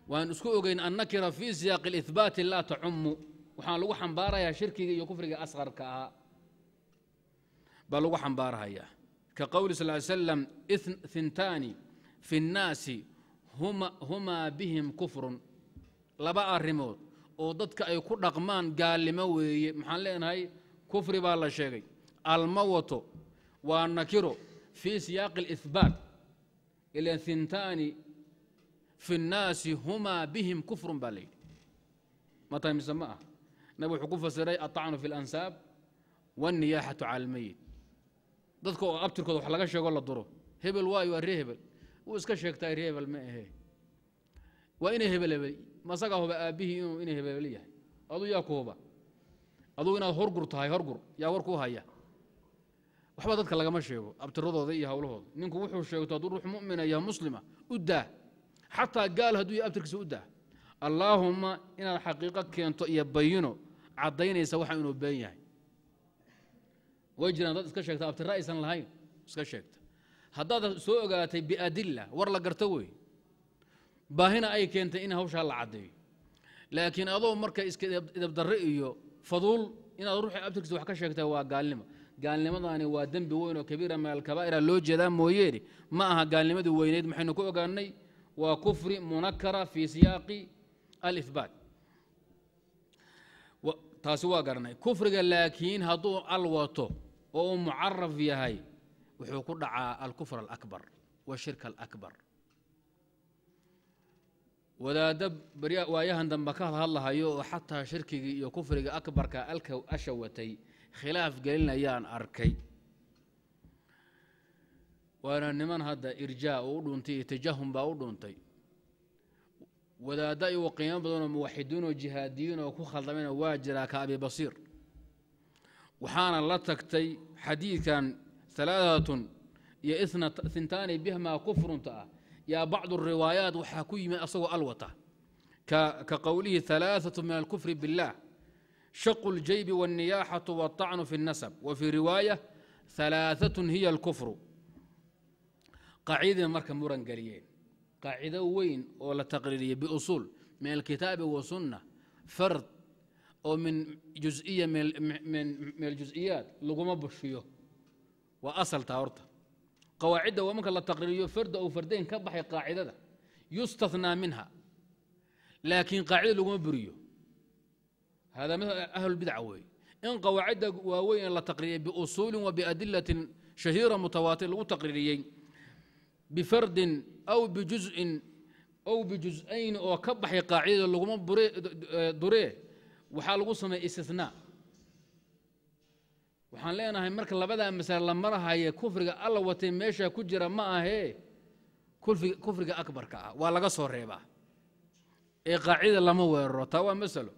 waan isku ogeyn annakira nakira fii siyaaqi اlإhbaati laa tacumu waxaa lagu xambaarayaa shirkiga iyo kufrigii asqarka ahaa baa lagu xambaarhayaa ka qowli sal slam hintaani fi اnnaasi humaa bihim kufrun laba arrimood oo dadka ay ku dhaqmaan gaalnimo weeye maxaan leenahay kufri baa la sheegay alma wato waa nakiro في سياق الإثبات إلى ثنتان في الناس هما بهم كفر بالي ما طيب مسماها نبي وحكو فسري الطعن في الأنساب والنياحة على الميت dadka oo abtirkooda wax laga sheego la duro hebel waayo waa ree hebel wuu iska sheegtaa ree hebel ma ahe waa inay hebel hebel masaga huba aabbihii inuu inay hebel hebel yahay aduu yaa ku huba aduu inaad horgur tahay horgur yaa war haya waxba dadka lagama sheego abtiradooda iyo hawlahooda ninku wuxuu sheegto hadduu ruux mumina yaha muslima u daah xataa gaal hadduu yahy abtirkiisa u daah allaahumma inaad xaqiiqo keento iyo bayino caddaynaysa waxa inuu been yahay way jiraan dad iska sheegta abtira aysan lahayn iska sheegta haddaad soo ogaatay biadilla war la garto wey baahina ay keentay in hawshaa la caddeeyo laakiin adoo marka iska idabdarre iyo faduul inaad ruuxa abtirkiisa wax ka sheegtaa waa gaalnima gaalnimadani waa dembi weyn oo kabiira min alkabaa'ira loo jeedaa mooyeene ma aha gaalnimadii weyneyd maxaynu ku ogaanay waa kufri munakara fi siyaaqi alihbaat taasi waa garanay kufriga laakiin hadduu al wato oo uu mucaraf yahay wuxuu ku dhacaa alkufr alakbar washirka alakbar wadaadda waayahan dambe ka hadhadlahayo oo xataa shirkigii iyo kufriga akbarka alka asha watay khilaaf gelinayaan arkay waana niman hadda irjaa u dhuntay iyo tajahum baa u dhuntay wadaadda igu qiimo badanoo jihaadiyiin oo ku khaldameyna waa jiraa ka abi basiir waxaana la tagtay xadiidkan alaaatun iyo intaani bihmaa kufrunta ah yaa bacdu riwaayaat waxaa ku yimid asagoo alwata ka qowlihi alaaatu min alkufri biاllaah shaqu اljaybi wالniyaaxaةu wالطacnu fi الnasab wfii riwaaya ثalaaثaة hiya اlkufru qaacidada marka muran geliyeen qaacido weyn oo la taqriiriyey biusuul min alkitaabi wasunna fard oo min juزiya min aljuز'iyaat laguma bushiyo waa asaltaa horta qawaacidda waa marka la taqriiriyo farda ou fardayn ka baxay qaacidada yustahnaa minha laakiin hada madhab ahlulbidca weeye in qawaacidda waaweyn la taqriiriyey biusuulin wa biadilatin shahiira mutawaatir lagu taqriiriyey bifardin aw bijuزin aw bijus-ayn oo ka baxay qaacidada laguma duree waxaa lagu sameeyey istinaa waxaan leenahay marka labadaa masale la marahaye kufriga alla watay meesha ku jira ma ahee kufriga akbarka ah waa laga soo reebaa ee qaacidada lama weeraro taa waa masalo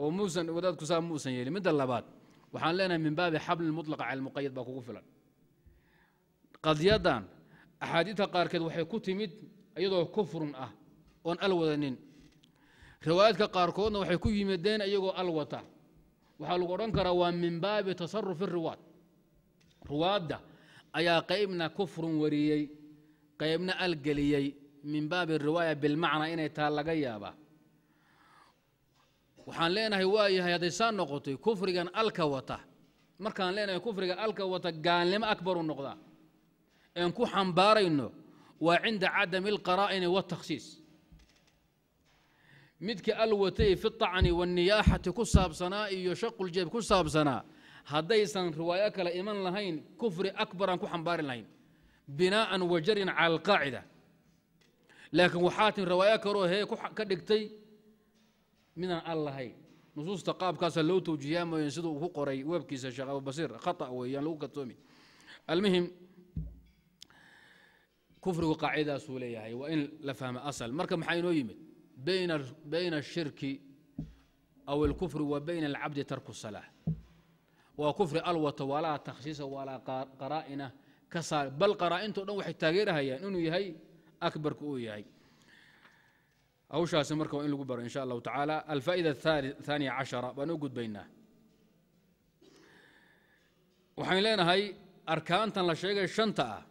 oo muusan wadaadku saa muusan yeelin midda labaad waxaan leenahay min baabi xablin mulaqa cala lmuqayad baa kugu filan qadyadan axaadiidta qaarkeed waxay ku timid iyadoo kufrun ah oon al wadanin riwaayaadka qaarkoodna waxay ku yimideen iyagoo al waxaa lagu odhan karaa waa min baabi tasarufi riwaad ruwaadda ayaa qaybna kufrun wariyey qaybna algeliyey min baabi riwaaya bilmacnaa inay taa laga yaabaa waxaan leenahay waayahay hadday saa noqotay kufrigan alka wata markaan leenahay kufriga alka wata gaalnimo akbaru noqdaa aan ku xambaarayno waa cinda cadami اlqaraa'ini wاtakhsiis midka alwatay fi طacni wاniyaaxati ku saabsanaa iyo shaquljeeb ku saabsanaa haddaysan riwaayo kale iman lahayn kufri akbar aan ku xambaari lahayn binaa'an wajarin cala alqaacida laakiin waxaa tin riwaayo kaloo hee ka dhigtay midaan al lahayn nusuusta qaabkaasa loo tawjiiyaa mooyeen siduu ku qoray weebkiisa sheekh abubasiir khata weeyaan lagu katoomi almuhim kufrigu qaacidaasuu leeyahay waa in la fahma asal marka maxaa inoo yimid bayna ashirki aw alkufri wa bayna alcabdi tarku salaa waa kufri alwata walaa takhsiisa walaa qaraa'ina ka saar bal qaraa'into dhan waxay taageerahayaan inuu yahay akbarka uu yahay hawshaasi marka waa in lagu baro insha allahu tacaala alfaa'ida ahaaniya cashara baan u gudbaynaa waxayn leenahay arkaantan la sheegay shanta ah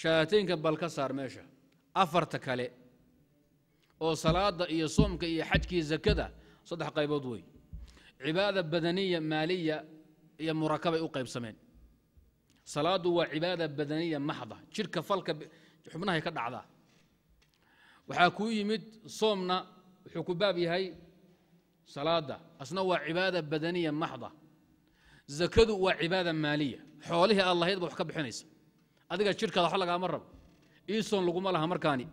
shahaataynka bal ka saar meesha afarta kale oo salaada iyo soomka iyo xajkii zakada saddex qaybood wey cibaada badaniya maaliya iyo murakabay u qaybsameen salaaddu waa cibaada badaniya maxda jirhka falka xubnahay ka dhacdaa waxaa kuu yimid soomna wuxuu ku baab yahay salaada asna waa cibaada badaniya maxda zakadu waa cibaada maaliya xoolihii aad lahaydba wax ka bixinaysa adiga jirhkaada wax lagaama rabo ii soon laguma laha markaani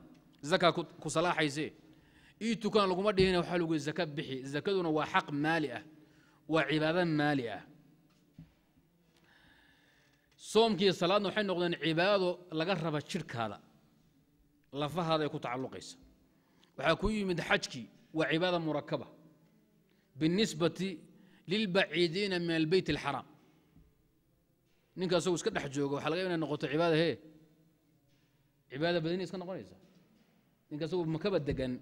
zakaa ku salaaxayse ii tukaan laguma dhihina waxaa lagu zaka bixi zakaduna waa xaq maali ah waa cibaado maali ah soomkii salaadna waxay noqdeen cibaado laga raba jirhkaada lafahaada ku tacaluqaysa waxaa ku yimid xajkii waa cibaada murakaba biاnisbati lilbaciidiina min albeyt اlxaraam ninka iska dhex jooga waxa laga inay noqoto cibaada he cibaada badani iska noqonaysa ninka makaba degan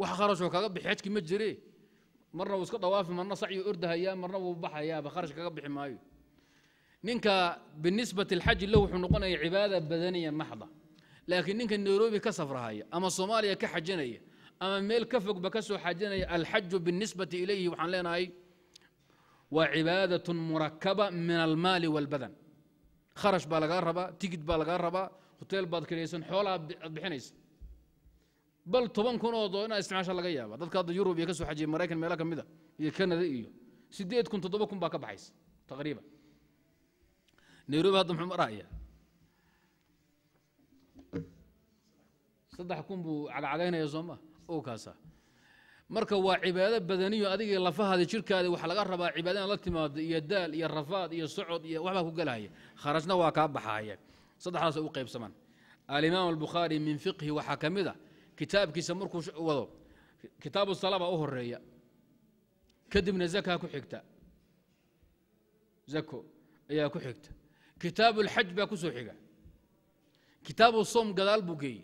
wax kharashoo kaga bixi xajki ma jire marna wuu iska dhawaafi marna sacyu ordahayaa marna wuu baxayaaba kharash kaga bixi maayo ninka binisbati اlxaji lah wuxuu noqonaya cibaada badaniya maxda laakiin ninka nairobi ka safrahaya ama soomaaliya ka xajanaya ama meel ka fogba ka soo xajanaya alxaju binisbati ilayhi waxaan leenahay waa cibaadaة murakaba min almaali wاlbadan kharash baa lagaa rabaa tigid baa lagaa rabaa hoteel baad kiraysan xoolaa bixinaysa bal toban kun oo doo inaa isticmaasha laga yaaba dadka hadda yurub iyo ka soo xajiyay maraykan meelo ka mid a iyo kanada iyo sideed kun toddoba kun baa ka baxaysa taqriiban nairobi hadda muxuu maraya saddex kun buu cadcadaynaya sooma o kaasa marka waa cibaado badaniyo adigii lafahaada jirkaadi waxa laga rabaa cibaada inaad la timaado iyo daal iyo rafaad iyo socod iyo waxbaa ku gelahaya kharajna waa kaa baxahaya saddexdaas u qaybsaman alimaam albukhaari min fiqhi waxaa ka mid a kitaabkiisa markuu wado kitaabu sala u horeeya kadibna zakaa ku xigta zako ayaa ku xigta kitaabu اlxaj baa ku soo xiga kitaabu soom gadaal buu geeyey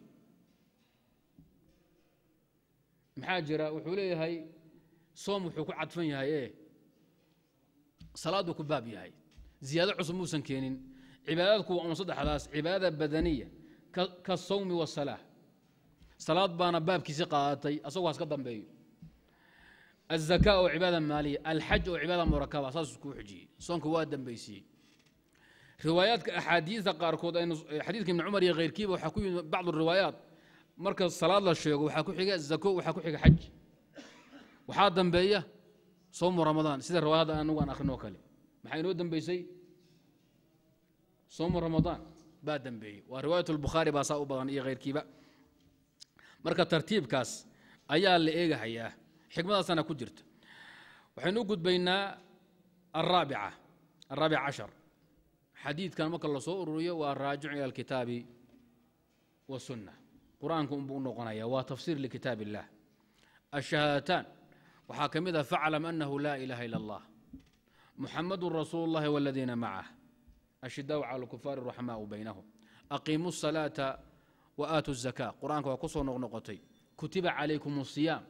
maxaa jira wuxuu leeyahay soom wuxuu ku cadfan yahay e salaaduu ku baab yahay ziyaado cusub muusan keenin cibaadaadku waa un saddexdaas cibaadada badaniya ka sawmi wasalaa salaad baana baabkiisi qaadatay asagoo haska dambeeyo azakaa oo cibaada maaliya alxaj oo cibaada murakaba saasuu kuu xujiyey soonka waa dambaysiiyey riwaayaadka axaadiida qaarkood xadiidka ibni cumar iyo khayrkiiba waxaa ku yimid bacdu riwaayaat marka salaad la sheego waxaa ku xiga zako waxaa ku xiga xaj waxaa dambeeya soomu ramadaan sida riwaayada anagu aan akrinoo kale maxaa inoo dambeysay soomu ramadaan baa dambeeyey waa riwaayat lbukhaari baa saa u badan iyo khayrkiiba marka tartiibkaas ayaa la eegahayaa xikmadaasaana ku jirta waxaynu u gudbaynaa araabica araabic cashar xadiidkan marka lasoo ururiyo waa raajic ila alkitaabi wasunna qur-aanka unbuu unoqonaya waa tafsiir likitaab اllah الشhahaadataan waxaa ka mid ah faclam anahu laa ilaaha ilا اllah muxamadu rasuul اllahi wاladiina macah ashidaau cala اlkufaar raxmaau baynahum aqiimu الsalaaةa waaatu الzaka qur-aanka waa kusoo noqnoqotay kutiba calaykum الsiyaam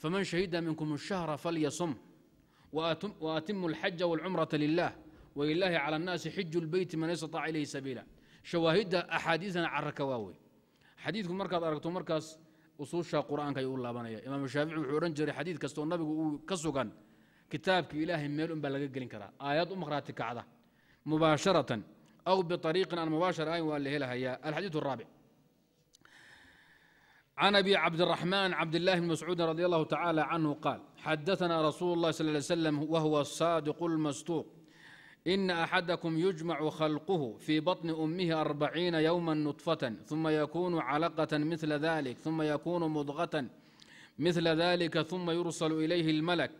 faman shahida minkum الshahra falyasum waatimu اlxaja wاlcumrata lilah walilaahi calى الnaasi xiju اlbeyti man istaطaaca ilayhi sabiila shawaahidda axaadiiana caraka waawey xadiidku markaad aragto markaas usuusha qur-aanka ayuu u laabanaya imaamu shaafici wuxuu odhan jiray xadiid kastoo nabigu uu ka sugan kitaabka ilaahay meel unbaa laga gelin karaa aayad u maqhraati kacda mubaasharatan aw biariiqin aan mubaashar ahayn waa la helahayaa alxadiid araabic عن أبي عبد الرحمن عبد الله بن مسعود رضي الله تعالى عنه قال حدثنا رسول الله صلى الله عليه وسلم وهو الصادق المصدوق إن أحدكم يجمع خلقه في بطن أمه أربعين يوما نطفة ثم يكون علقة مثل ذلك ثم يكون مضغة مثل ذلك ثم يرسل إليه الملك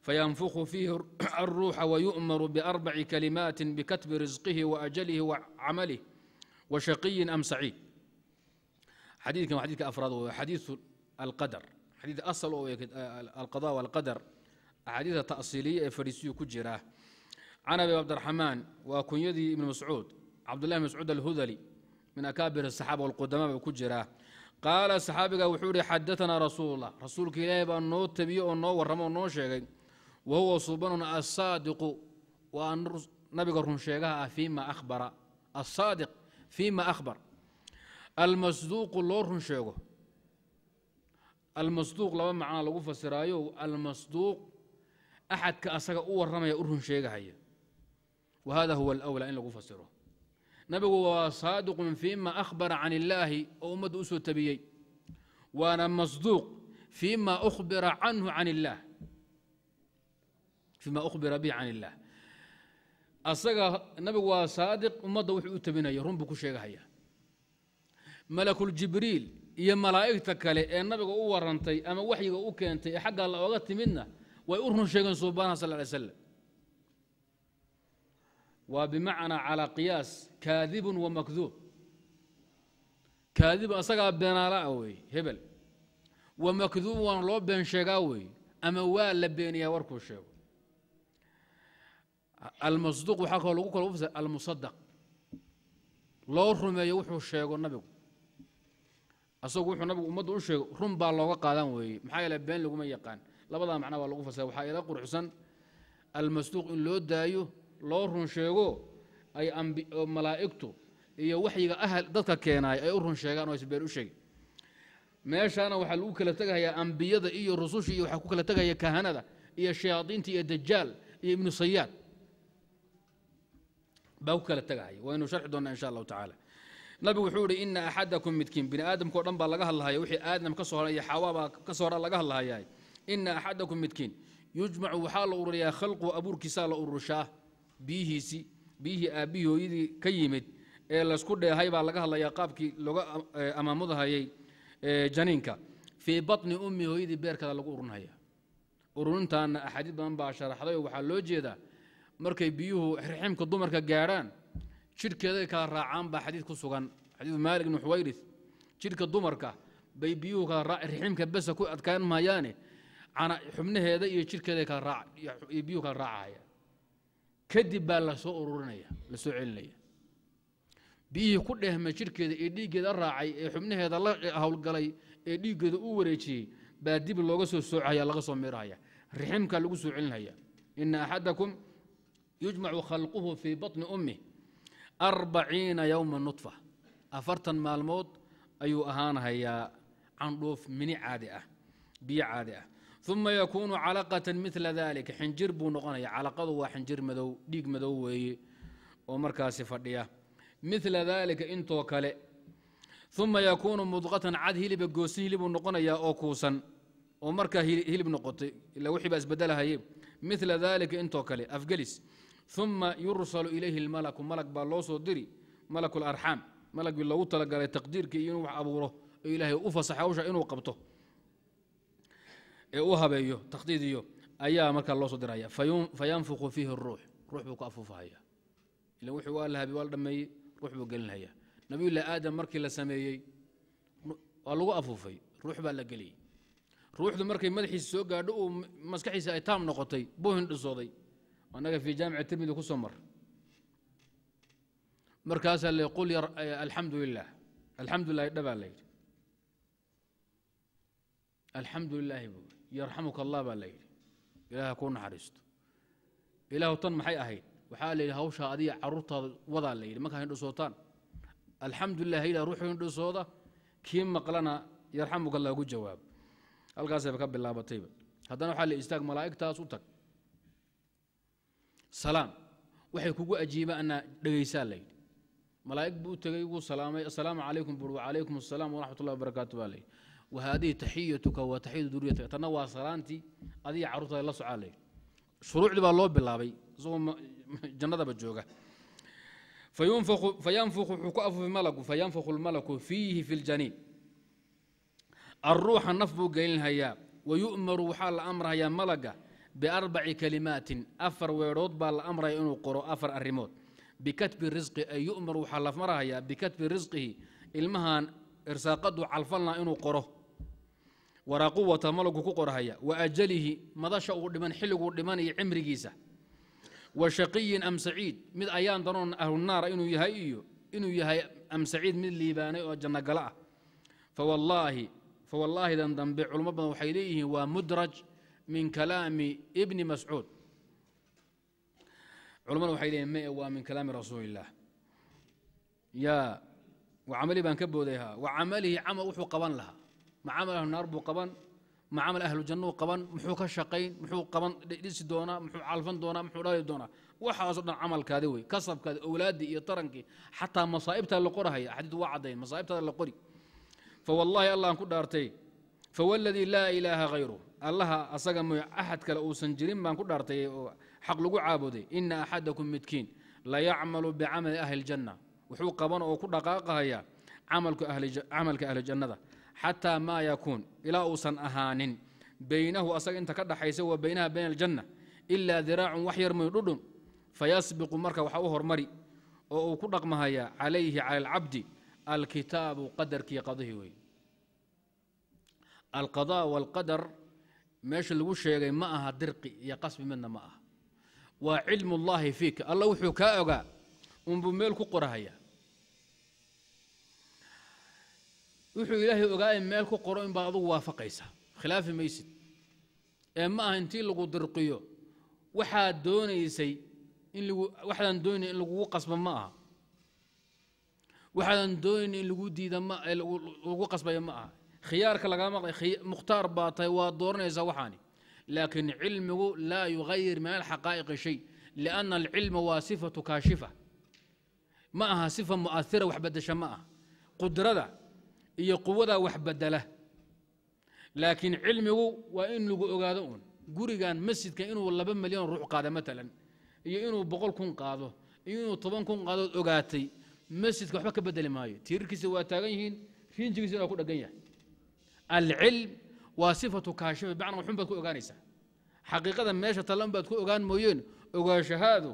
فينفخ فيه الروح ويؤمر بأربع كلمات بكتب رزقه وأجله وعمله وشقي أم سعيد حديث كما حديث أفراد حديث القدر حديث أصل القضاء والقدر أحاديث تأصيلية فريسي كجراه can abi cabdiraxmaan waa kunyadii ibni mascuud cabdullahi bn mascuud alhudali min akaabir asaxaaba walqudamaa buu ku jiraa qaala saxaabiga wuxuu ihi xadaanaa rasuullah rasuulka ilaahay baa noo tabiye oo noo warramo oo noo sheegay wa huwa subanun asaadiqu waa nabiga runsheegaha ah fima ahbara asaadiq fima ahbar almasduuqu loo run almasduuq laba macnaa lagu fasiraayo almasduuq axadka asaga u warramaya u run wahada huwa alwlaa in lagu fasiro nabigu waa saadiqun fiima ahbara can illaahi oo ummaddu u soo tabiyey waana masduuq fima bira canhu an illaah fima uhbira bihi can illaah asaga nabigu waa saadiq ummadda wuxuu u tabinaya run buu ku sheegahaya malakuljibriil iyo malaa'igta kale ee nabiga u warantay ama waxyiga u keentay ee xagga alla oga timidna way u run sheegeen suubaanaha sal waa bimacnaa calaa qiyaas kaadibun wa makduub kaadib asagaa beenaalaa wey hebel wa makduub waana loo been sheegaa wey ama waa la beeniyaa warkuu sheego almasduuq waxaa kaloo lagu kala ufsa almusadaq loo rumeeyo wuxuu sheego nabigu asagu wuxuu nabigu ummaddu u sheego run baa looga qaadan weeye maxaa yeele been laguma yaqaan labadaa macna waa lagu fasira waxaa ila quruxsan almasduuq in loo daayo loo runsheego sheego ay malaa'igtu iyo waxyiga ahl dadka keenaay ay u run oo isbeen u sheegay meeshaana waxaa lagu kala tegayaa ambiyada iyo rususha iyo waxaa ku kala tegaya kahanada iyo shayaadiinta iyo dajaal iyo ibnu sayaad baa ku kala tegahaya waa inu sharci insha allahu tacaala nabigu wuxuu ihi ina axadakum midkiin bini aadamkao dhan baa laga hadlahaya wixii aadam ka hora iyo xawaa baa hora laga hadlahaya ina axadakum midkiin yujmacu waxaa la ururiyaa khalqu abuurkiisaa la urushaa biyihiisii biyihii aabihii hooyadii ka yimid ee laysku dheehay baa laga hadlayaa qaabkii looga amaamudahayay janiinka fii baطni ummi hooyadii beerkeeda lagu ururinhaya ururintaana axaadiid badan baa sharaxday oo waxaa loo jeedaa markay biyuhu riximka dumarka gaadhaan jidhkeeday kala raacaan baa xadiid ku sugan xadiidu maalik ibnu xuwayris jidhka dumarka bay biyuhu kala raac riximka besa ku adkaan mahayaane xubnaheeda iyo jidhkeeday kala raacbiyuhu kala raacahayaan kadib baa lasoo ururinaya la soo celinaya biyihii ku dhehmay jirkeeda ee dhiiggeeda raacay ee xubnaheeda la howlgalay ee dhiiggeeda u wareejiyey baa dib looga soo soocaya laga soo miirahaya riximkaa lagu soo celinhaya ina axadakum yujmacu khalquhu fii batni ummih arbaciina yowma nudfa afartan maalmood ayuu ahaanhayaa candhuuf mini caadi ah biyo caadi ah uma yakuunu calaqatan mila dalika xinjir buu noqonaya calaqadu waa xinjir madow dhiig madow weeye oo markaasi fadhiya mila daalika intoo kale uma yakuunu mudqatan cad hiliba goosi hilibuu noqonayaa oo kuusan oo markaa hilib noqotay ila wixii baa isbedelahaye mila daalika intoo kale afgelis uma yursalu ilayhi lmalaku malag baa loo soo diri malaku larxaam malagii loogu talagalay taqdiirkii iyo inuu wax abuuro oo ilaahay u fasaxa hawsha inuu qabto ee u habeeyo takdiidiyo ayaa markaa loo soo diraya fayanfuqu fiihi ruux ruux buu ku afuufahaya ilan wuxuu waa la waa la dhameeyey ruux buu gelinhaya nabiyullahi aadam markii la sameeyey waa lagu afuufay ruux baa la geliyey ruuxdu markay madaxiisa soo gaadho uu maskaxiisa ay taam noqotay buu hindhisooday annaga fii jaamica tirmidi ku soo mar markaasaa le qul alxamdu lilah alxamdu lilahi dhabaa la yidhi alxamdu lilaahi buu yarxamuk allah baa la yidhi ilaaha kuu naxariisto ilaahu tan maxay ahayd waxaa la yidhi hawshaa adiga caruurtaada wadaa la yidhi markaa hindhusootaan alxamdulilah ilaa ruuxu hindhusooda kii maqlana yarxamuk allah ugu jawaab halkaasayba ka bilaabatayba haddana waxaa la istaag malaa'igtaas u tag salaam waxay kugu ajiibaanaa dhegaysaa la yidhi malaa'ig buu u tegay wuu salaamay assalaamu calaykum buuri wacalaykum assalaam waraxmat wabarakaatu baa la yidhi wahaadihi taxiyatuka wa taxiyatu duriyataka tanna waa salaantii adiga carruurtaada la socaa leyd shuruucdii baa loo bilaabay isagoo jannadaba jooga fayanfuk wuxuu ku afuufay malagu fayanfukhu lmalaku fiihi fi ljaniin aruuxa naf buu gelinhayaa wayu'maru waxaa la amrahayaa malaga biarbaci kalimaatin afar weedhood baa la amraya inuu qoro afar arrimood bikatbi risqi ay yu'mar waxaa la marahayaa bikatbi risqihi inuu qoro waraa quwata malagu ku qorhaya wa ajalihi madasha uu dhiman xilliguu dhiman iyo cimrigiisa wa shaqiyin am saciid mid ayaan danoon ahlunaara inuu yahay iyo inuu yahay am saciid mid liibaanay oo jannagalo ah fawallaahi fawallaahidan dambe culmo badan waxay leeyihiin waa mudraj min kalaami bni mascuud culmmada waxay leeyihin me waa min kalaami rasuuliillaah ya wa camali baan ka booday wa camalihi camal wuxuu qaban lahaa ma camal ahlu naar buu qaban ma camal ahlu jannuu qaban muxuu ka shaqayn muxuu qaban dhisi doonaa muxuu calfan doonaa muxuu dhali doonaa waxaasoo dhan camalkaadi wey kasabkaadi owlaaddii iyo tarankii xataa masaa'ibtaa la qorahaya xadiid waa caddayn masaa'ibtaada la qori fawallaahi allahan ku dhaartay fawalladii laa ilaaha hayru allaha asaga mooy axad kale uusan jirin baan ku dhaartay oo xaq lagu caabuday ina axadakum midkiin layacmalu bicamali ahli ljanna wuxuu qaban oo ku dhaqaaqahaya camalka ahli jannada xataa maa yakuun ilaa uusan ahaanin baynahu asaga inta ka dhaxaysa wa baynaha bayna aljanna ilaa diraacun wax yar mayn dhudhun fayasbiqu marka waxa u hormari oo uu ku dhaqmahayaa calayhi cala alcabdi alkitaabu qadarkii qadihi wey alqadaa walqadar meesha lagu sheegay ma aha dirqi iyo qasbi midna ma aha waa cilmu ullaahi fiik alla wuxuu kaa ogaa unbuu meel ku qorahaya wuxuu ilaahay ogaay meel ku qoro inbaa adugu waafaqaysa khilaafi maysid ee ma aha intii lagu dirqiyo waxaad doonaysay waxaadan doonay in lagugu qasba ma aha waxaadan doonayna in lagu diida lagu qasbaya ma aha khiyaarka lagama mukhtaar baa tahay waa dooranaysaa waxaani laakiin cilmigu laa yugayir min alxaqaa'iqi shay liana alcilma waa sifatu kaashifa ma aha sifa mu'ahira wax bedesha ma aha qudrada iyo quwadaa wax badela laakiin cilmigu waa in lagu ogaado un gurigan masjidka inuu laba milyan ruux qaado maalan iyo inuu boqol kun qaado iyo inuu toban kun qaadood ogaatay masjidka waxba ka bedeli maayo tiirarkiisa waa taagan yihiin riinjigiisa waa ku dhagan yahay alcilm waa sifatu kaashima bimacna waxun baad ku ogaanaysaa xaqiiqada meesha tallan baad ku ogaan mooyeen ogaashahaadu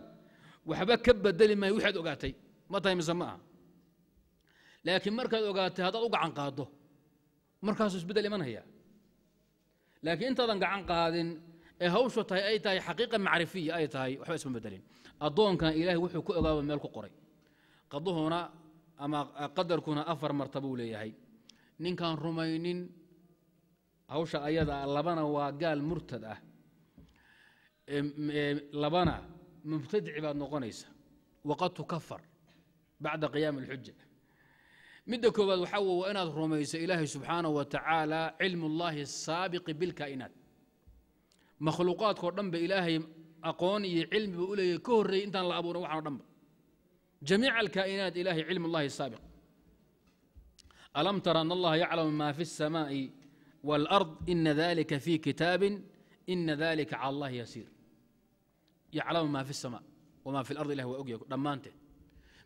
waxba ka bedeli maayo waxaad ogaatay ma tahay mise ma aha laakiin markaad ogaatay haddaad u gacan qaaddo markaasuu isbedel imanaya laakiin intaadan gacan qaadin ee hawshu tahay ay tahay xaqiiqa macrifiya ay tahay waxba isma bedelin addoonkan ilaahay wuxuu ku ogaaba meel ku qoray qaduhuna ama qadarkuna afar marta buu leeyahay ninkaan rumaynin hawsha ayadaa labana waa gaal murtad ah labana mubtadici baad noqonaysa waqad tukafar bacda qiyaami اlxuja midda koowaad waxaa wey waa inaad rumayso ilaahay subxaana wa tacaala cilmu ullaahi asaabiqi bilkaa'inaat makhluuqaadkao dhanba ilaahay aqoon iyo cilmi u leeyahay ka horreeyey intaan la abuurin waxaan o dhanba jamiica alkaa'inaat ilaahay cilmu ullahi saabiq alam tara an allaha yaclamu ma fi اsamaa'i wاlard ina dalika fii kitaabin ina dalika cala allahi yasiir yaclamu ma fi اsamaa wama fi اlard ilah waa ogyahay dhammaanteed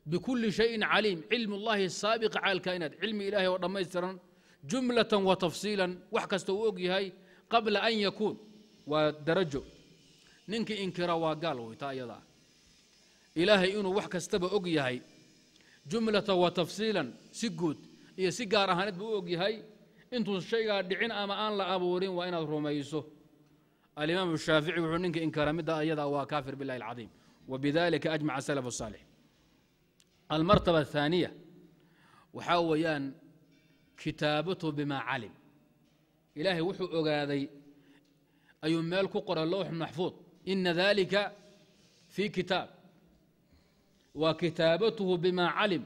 bkuli shayin caliim cilm اllahi saabiq cala اlkaa'inaat cilmi ilahay oo dhammaystiran jumlatan wa tafsiilan wax kasta uu og yahay qabla an yakuun waa darajo ninkii inkira waa gaal weytaa iyadaa ilaahay inuu wax kastaba og yahay jumlatan wa tafsiilan si guud iyo si gaar ahaaneed buu u og yahay intuun shaygaa dhicin ama aan la abuurin waa inaad rumayso alimaam shaafici wuxuu ninkii inkira midda iyadaa waa kaafir bilahi اlcadiim wbidalika ajmaca salaf الsaalix almartaba ahaaniya waxaa weeyaan kitaabatu bimaa calim ilaahay wuxuu ogaaday ayuu meel ku qoray lowx maxfuud ina dalika fii kitaab waa kitaabatuhu bimaa calim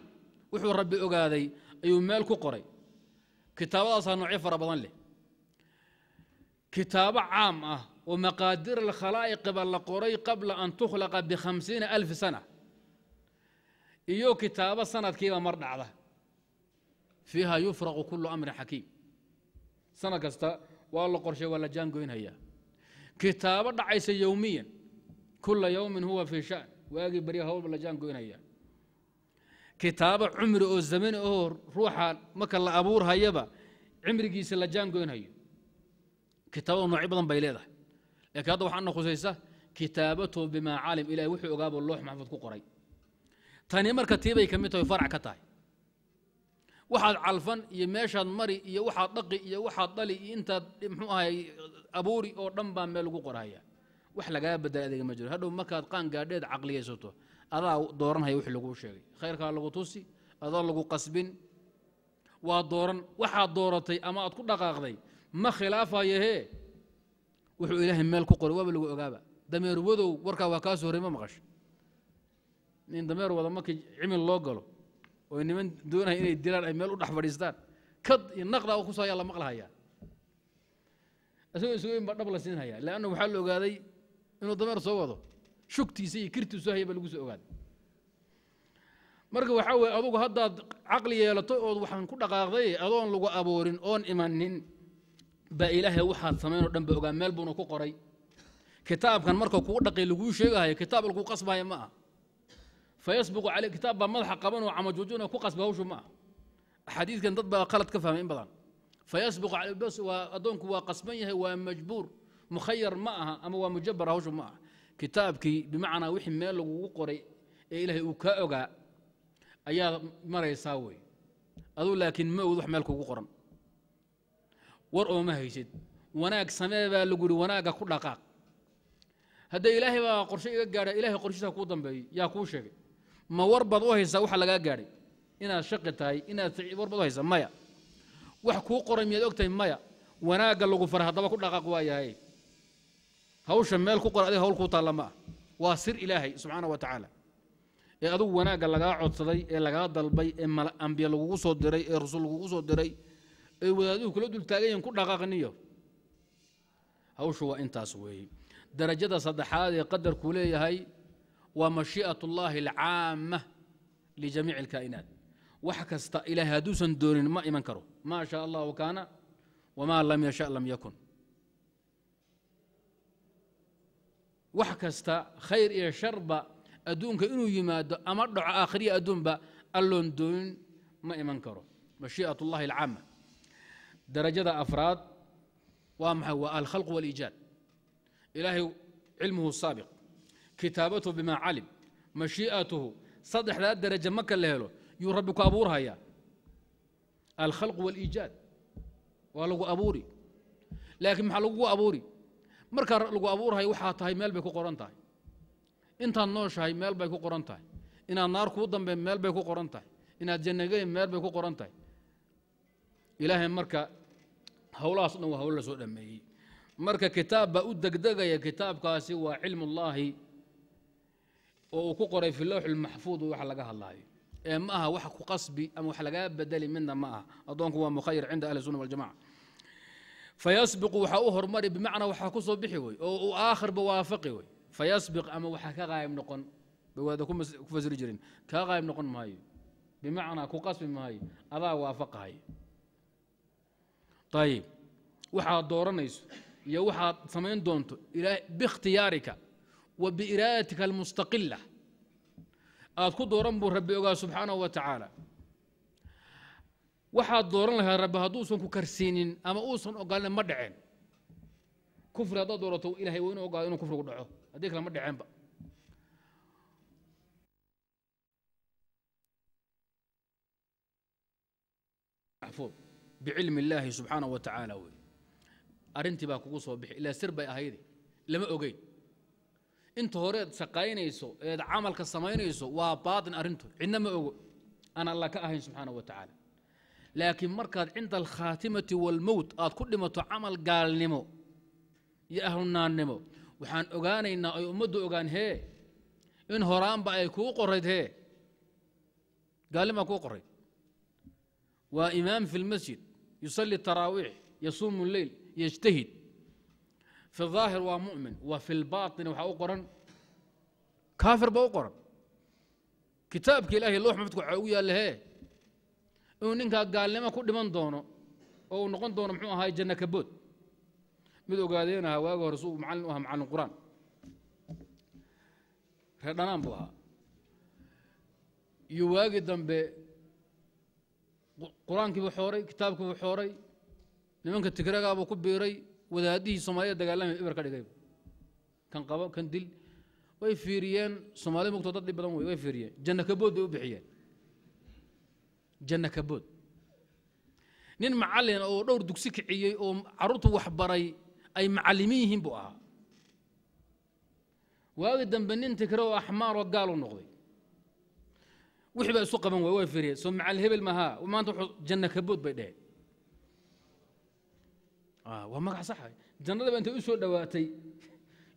wuxuu rabbi ogaaday ayuu meel ku qoray kitaabadaasaa noocyo fara badan leh kitaabo caam ah oo maqaadir alkhalaa'iq ba la qoray qabla an tukhlaqa bihamsiina alfi sana iyo kitaabo sanadkiiba mar dhacda fiiha yufraqu kullu amrin xakiim sanad kasta waa la qorshay waa la jaangoynhayaa kitaabo dhacaysa yowmiyan kula yowmin huwa fii shan waagii barya hawlba la jaangoynhayaa kitaabo cumri oo zaman ahoo ruuxa marka la abuurhayaba cimrigiisa la jaangoynhayo kitaabadu noocyo badan bay leedahay lakiin hadda waxaa na kitaabatu bimaa calim ilahi wuxuu ogaabo loox maxfuud ku qoray tani marka tii bay ka mid tahay farac ka tahay waxaad calfan iyo meeshaad mari iyo waxaad dhaqi iyo waxaad dhali iyo intaad mxuu ahay abuuri oo dhan baa meel lagu qorhaya wax lagaa badala adeega ma jiro hadhow markaad qaan gaadheed caqliyaysato adaa dooranhaya wixii lagu sheegay khayrkaa lagu tusi adaa lagu qasbin waa dooran waxaad dooratay ama aad ku dhaqaaqday ma khilaafayahee wuxuu ilaahay meel ku qoray waaba lagu ogaaba dameerwadow warkaa waa kaa soo horay ma maqasha nin dameer wada markii cimil loo galo oo niman doonaya inay dilaan ay meel u dhex fadhiistaan kad iyo naqdaa kusoo ayaa la maqlahayaa isagoo isgoyn baa dhab la siinhayaa leanna waxaa la ogaaday inuu dameer soo wado shugtiisa iyo kirtiisu haya baa lagu soo ogaaday marka waxaa weeye adugu haddaad caqli yeelato ood waxaan ku dhaqaaqday adoon lagu aboorin oon imanin baa ilaahay waxaad samaynoo dhan baa ogaa meel buuna ku qoray kitaabkan marka kugu dhaqay laguu sheegahayo kitaab laguu qasbahayo ma ah fayasbiqu caley kitaab baa madaxa qabanoo camajuujinoo ku qasba hawshu maaha axaadiidkan dad baa qalad ka fahmay in badan fayasbiqu calbas waa addoonku waa qasban yahay waa majbuur mukhayar ma aha ama waa mujabar hawshu ma aha kitaabkii bimacnaa wixii meel lagugu qoray ee ilaahay uu kaa ogaa ayaa maraysaa wey aduu laakiin ma ogid wax meel kugu qoran war ooma haysid wanaag samee baa lagu yihi ma warbaad u haysaa waxa lagaa gaadhay inaad shaqi tahay inaad warbaad u haysa maya wax kuu qoray miyaad og maya wanaagga lagu faray haddaba ku dhaqaaq waayahay hawsha meel ku qoray adiga hawl kuu taalla ma ah waa sir ilaahay subxaana wa tacaala ee adugu wanaagga lagaa codsaday ee lagaa dalbay ee ambiya lagugu soo diray ee rusul lagugu soo diray ee wadaaduhu kula dultaagan ku dhaqaaqniyo hawshu waa intaas weeye darajada saddexaad ee qadarkuu leeyahay waa mashiiaة اllahi اlcaama ljamiic اlkaa'inaat wax kasta ilaahay hadduusan doonin ma iman karo maa shaء allahu kaana wmaa lam yasha lam yakun wax kasta khayr iyo sharba adduunka inuu yimaado ama dhaco aakhiriya adduunba alloon doonin ma iman karo mashiiaة اllahi اlcaama darajada afraad waa maxay waa alkhalq kitaabatuhu bimaa calim mashii'atuhu saddexdaa daraje marka la helo yuu rabbi ku abuurhayaa alkhalqu waliijaad waa lagu abuuri laakiin maxaa lagugu abuuri markaa lagu abuurhayo waxaa tahay meel bay ku qoran tahay intaad nooshahay meel bay ku qoran tahay inaad naar kuu dambayn meel bay ku qoran tahay inaad jannageyn meel bay ku qoran tahay ilaahay marka howlahaas dhan waa hawl la soo dhammeeyey marka kitaab baa u degdegaya kitaabkaasi waa cilmullaahi oo uu ku qoray fi lawx lmaxfuud waxa laga hadlaayo ee ma aha wax ku qasbi ama wax lagaa bedeli midna ma aha addoonku waa mukhayar cinda ahli suna waljamaca fayasbiqu waxaa u hormari bimacnaa waxaa ku soo bixi wey oo uu aakhirba waafaqi wey fayasbiq ama waxaa ka qaayib noqon bay wadaada ku fasiri jireen kaa qaayib noqon maayo bimacnaa ku qasbi maayo adaa waafaqahay ayib waxaad dooranayso iyo waxaad samayn doonto bikhtiyaarika wa biiraayatika almustaqila aad ku dooran buu rabbi ogaa subxaanahu wa tacaala waxaad dooran lahayd rabbi hadduusan ku karsiinin ama uusan ogaalin ma dhaceen kufri haddaad doorato ilahay waa inu ogaado inuu kufrigu dhaco haddii kale ma dhaceenba bicilmi illaahi subxaanahu wa tacaala wey arrintii baa kugu soo bixi ilaa sir bay ahayd lama ogeyn inta horeed shaqaynayso eed camalka samaynayso waa baain arintu cidna ma ogo aan alla ka ahayn subxaana wa tacaala laakiin markaad cinda alkhaatimati walmowt aad ku dhimato camal gaalnimo iyo ahlunaannimo waxaan ogaanaynaa ay ummaddu ogaan hee in horaanba ay kuu qorayd hee gaalnimaa kuu qorayd waa imaam fi lmasjid yusalli taraawiix yasuumu lleyl yajtahid fi aahir waa mumin wa fi lbain waxaa u qoran kaafir ba u qoran kitaabka ilahay lux mafudka waxaa ugu yaalahe inuu ninkaa gaalnimo ku dhiman doono oo uu noqon doono mxuu ahaay janna kabood mid ogaadeenahaa waagi hore suu macallin u ahaa macallin quraan reer dhanaan buu ahaa iyo waagi dambe qur-aankiibuu xooray kitaabkiibuu xooray nimanka tigragaabuu ku biiray wadaadihii soomaalida dagaalamay ibar ka dhigay kan qabo kan dil way fiiriyeen soomaalida mugto dad dhib badan wey way fiiriyeen janna kabood bay u bixiyeen janna kabood nin macallin oo dhowr dugsi kiciyey oo carruurtu waxbaray ay macallimiin yihiin buu ahaa waagi dambe nin tikre oo axmaaroo gaal u noqday wixii baa isu qaban waay way fiiriyeen soomacaal hebel mahaa maanta wuxuu janna kabood bay dheheen Ah, waa magac saxa ah. jannadaba intay usoo soo dhowaatay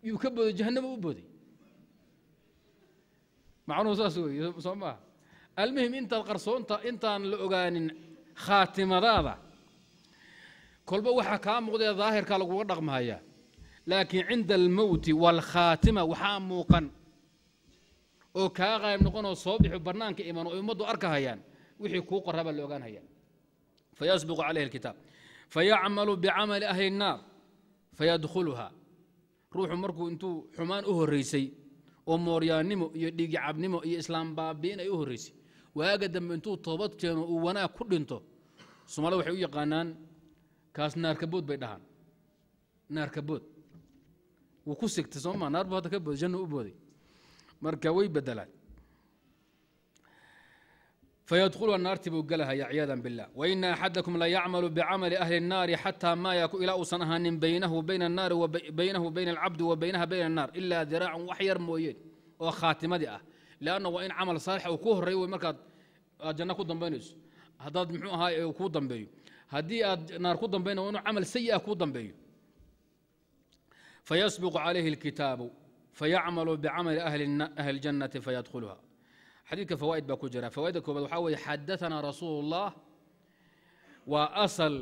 yuu ka booday jahannama u booday macnuhu saas wey soo maaha almuhim intaad qarsoonta intaan la ogaanin khaatimadaada kolba waxaa kaa muuqdaya daahirkaa laguga dhaqmaya laakiin cinda almowti waalkhaatima waxaa muuqan oo kaa qaayb oo soo bixu bannaanka iman oo ay ummaddu arkahayaan wixii kuu qoraa baa la ogaanhayaa fayasbiqu calayhi alkitaab fayacmalu bicamali ahli الnaar fayadkhuluha ruuxu markuu intuu xumaan u horeysay oo mooryaannimo iyo dhiigicabnimo iyo islaam baabiin ay u horeysay waaga dambe intuu toobad keeno uu wanaag ku dhinto soomaalida waxay u yaqaanaan kaas naarkabood bay dhahaan naarkabood wuu ku sigtay sooma naar buu hadda ka booday jannu u booday marka way bedelaan فydkلa naarti buu gelahaya ciyaada bالlah وإن أxadكm la ycml bcmل أhli الnaari xatىa ma yaku ilaa uusan ahaanin baynahu bayn الnaari baynahu bayn الcabdi wa baynaha bayn الnaar ilaa diraacan wax yar mooyeen oo khaatimadii ah لأnna waa in camal saalixa uu ku horeey wey markaad aad janno ku dambaynayso haddaad mxuu ahaa kuu dambeeyo haddii aad naar ku dambayna waa inuu camal sayi'a kuu dambeeyo fayasبق عalayhi الkitaabu fayacmalu bcamli أhli الjannati fayadkلha xadiidka fawaaid baa ku jira fawaaidda koobaad waxaa weeye xadaثana rasuul الlah waa asl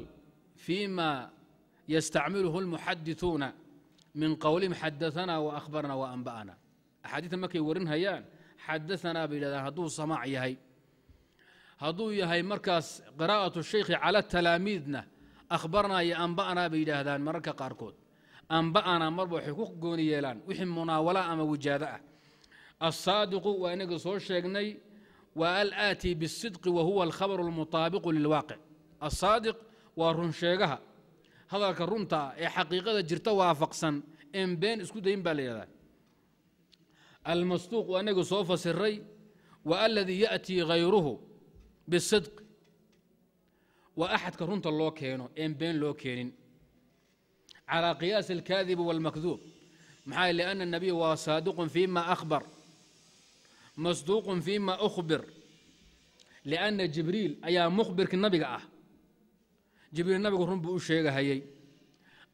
fi ma yastacmiluhu اlmuxadiثuuna min qowlihim xadaثana waahbarna waanba'na axaadiidta markay warinhayaan xadaثanaa bay yidhahdaan hadduu samaac yahay hadduu yahay markaas qiraa'aة الshaykhi calى talaamiidna ahbarna iyo anba'na bay yidhaahdaan mararka qaarkood anba'ana marba waxay ku gooni yeelaan wixii munaawala ama wijaado ah aلsaadiqu waa inaga soo sheegnay wa alaati bالsidqi wa huwa alkhabr اlmuطaabiqu lilwaaqic asaadiq waa runsheegaha hadalka runta ah ee xaqiiqada jirta waafaqsan en been isku dayn baa layihahdaa almasduuq waa inaga soo fasiray wa aladii ya'tii hayruhu bisidqi waa axadka runta loo keeno en been loo keenin calىa qiyaasi اlkaadibi wاlmakduub maxaa anna اnabiya waa saadiqun fima ahbar masduuqun fima hbir lianna jibriil ayaa mukhbirkii nabiga ah jibriil nabigu run buu u sheegahayey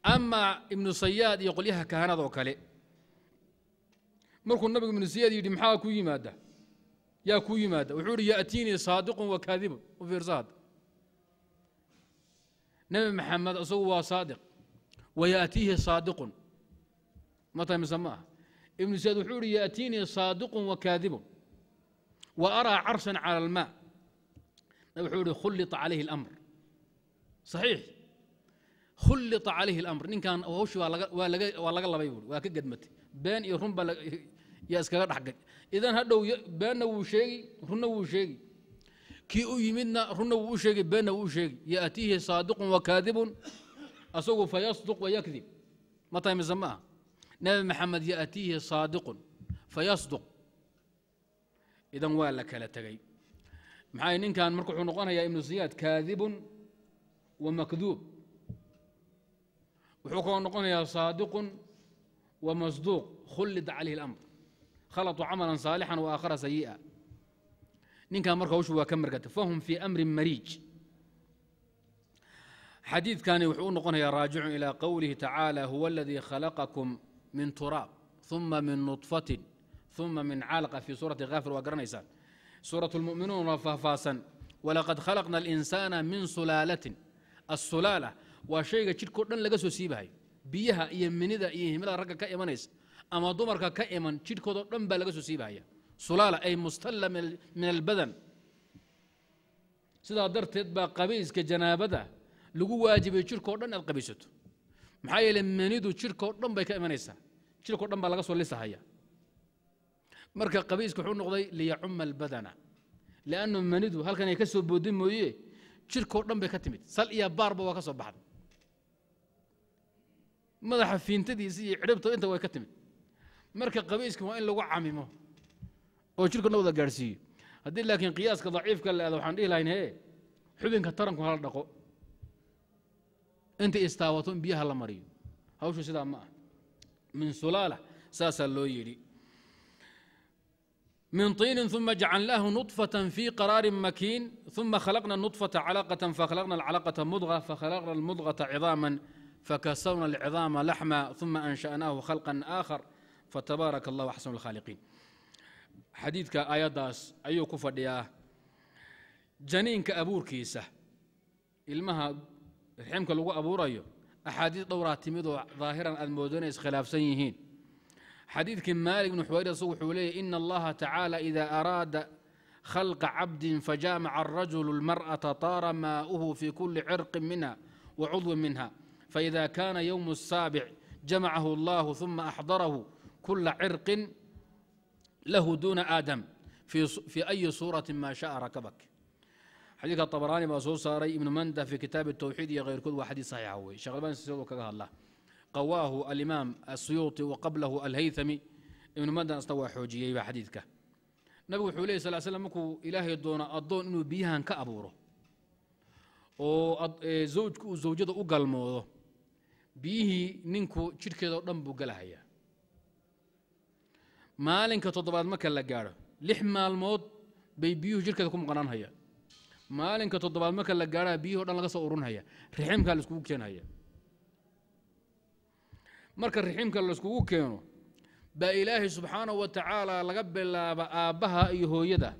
amaa ibnu sayaad iyo qolyaha kahanadoo kale markuu nabigu ibnu sayaad yidhi maxaa ku yimaada yaa kuu yimaada wuxuu ihi yaatiinii saadiqun wa kaadibun u fiirsahad nebi maxamed isagu waa saadiq wa yaatiihi saadiqun ma tahay mise ma ah ibnu sayaad wuxuu ihi yaatiinii saadiqun wa kaadibun وأرى عرشا على الماء wuxuu ihi khulita calayhi اlamr صaxiix khulita calayhi اlamr ninkan hawshi waa laga labay buui waa ka gedmatay been iyo runba yaa iskaga dhexgay idan hadhow beenna wuu sheegi runna wuu sheegi kii u yimidna runna wuu u sheegi beenna wuu u sheegi yaأtiihi saadiqun wakaadibun asagu fayasduq wayakdib ma tahay mise ma aha nabi maxamed yaأtiihi saadiqun fayasduq idan waa la kala tegey maxay ninkan marka wuxuu noqonayaa ibnu siyaad kaadibun wa makduub wuxuu kaloo noqonayaa saadiqun wa masduuq khulida calayhi اlamr khalatu camalan saalixan wa aakhara sayi'a ninkan marka hawshu waa ka margata fahum fii amrin mariij xadiidkani wuxuu u noqonayaa raajicun ilaa qowlihi tacaala huwa aladii khalaqakum min turaab ثuma min nuطfatin uma min caalaqa fii suurati haafir waa garanaysaan suurat lmuminuun waa faahfaahsan walaqad khalaqna alinsaana min sulaalatin assulaala waa shayga jidhkao dhan laga soo siibahay biyaha iyo minida iyo himilada ragga ka imanaysa ama dumarka ka iman jidhkoodo dhan baa laga soo siibahaya sulaala ay mustalla min albadan sidaa darteed baa qabayska janaabada lagu waajibay jidhkao dhan aad qabaysato maxaa yeele minidu jidhkao dhan bay ka imanaysaa jidhkao dhan baa laga soo lisahaya marka qabiiska wuxuu noqday liyacuma albadana liannu manidu halkan ay ka soo boodin mooye jirkoo dhan bay ka timid sal iyo baarba waa ka soo baxday madaxa fiintadiisa iyo cidhibta inta way ka timid marka qabiiska waa in lagu camimo oo jirka dhan wada gaadhsiiyo haddii laakiin qiyaaska daciifka la waxaan dhihi lahayn hee xubinka taranku hala dhaqo inta istaawato in biyaha la mariyo hawshu sidaa ma ah min sulaala saasaa loo yidhi من طين ثم جعلناه نطفة في قرار مكين ثم خلقنا النطفة علقة فخلقنا العلقة مضغة فخلقنا المضغة عظاما فكسونا العظام لحما ثم أنشأناه خلقا آخر فتبارك الله أحسن الخالقين xadiidka aayaddaas ayuu ku fadhiyaa janiinka abuurkiisa ilmaha riximka lagu abuurayo axaadiis dhowraa timidoo daahiran aad moodanaysa khilaafsan yihiin حديث كم مالك بن حويرث وحو عليه إن الله تعالى إذا أراد خلق عبد فجامع الرجل المرأة طار ماؤه في كل عرق منها وعضو منها فإذا كان يوم السابع جمعه الله ثم أحضره كل عرق له دون آدم في, في أي صورة ما شاء ركبك حديث الطبراني بأسوس ساري ابن مندة في كتاب التوحيد غير كل واحد صحيح هو شغل بان الله qawaahu alimaam asuyuuti wa qablahu alhaytami ibnu madasta waa xoojiyeyba xadiidka nabigu wuxuu leey sal slam markuu ilaahay doono addoon inuu biyahan ka abuuro oo e, zawjku uu zawjada u galmoodo biyihii ninku jidhkeeda o dhan buu galahayaa maalinka toddobaad marka la gaadho lix maalmood bay biyuhu jidhkeeda ku maqnaanhayaa maalinka toddobaad marka la gaadhaa biyuhi o dhan laga soo urunhaya raxiimkaa la iskugu keenhaya marka raxiimka layskugu keeno baa ilaahay subxaanahu wa tacaala laga bilaaba aabbaha iyo hooyada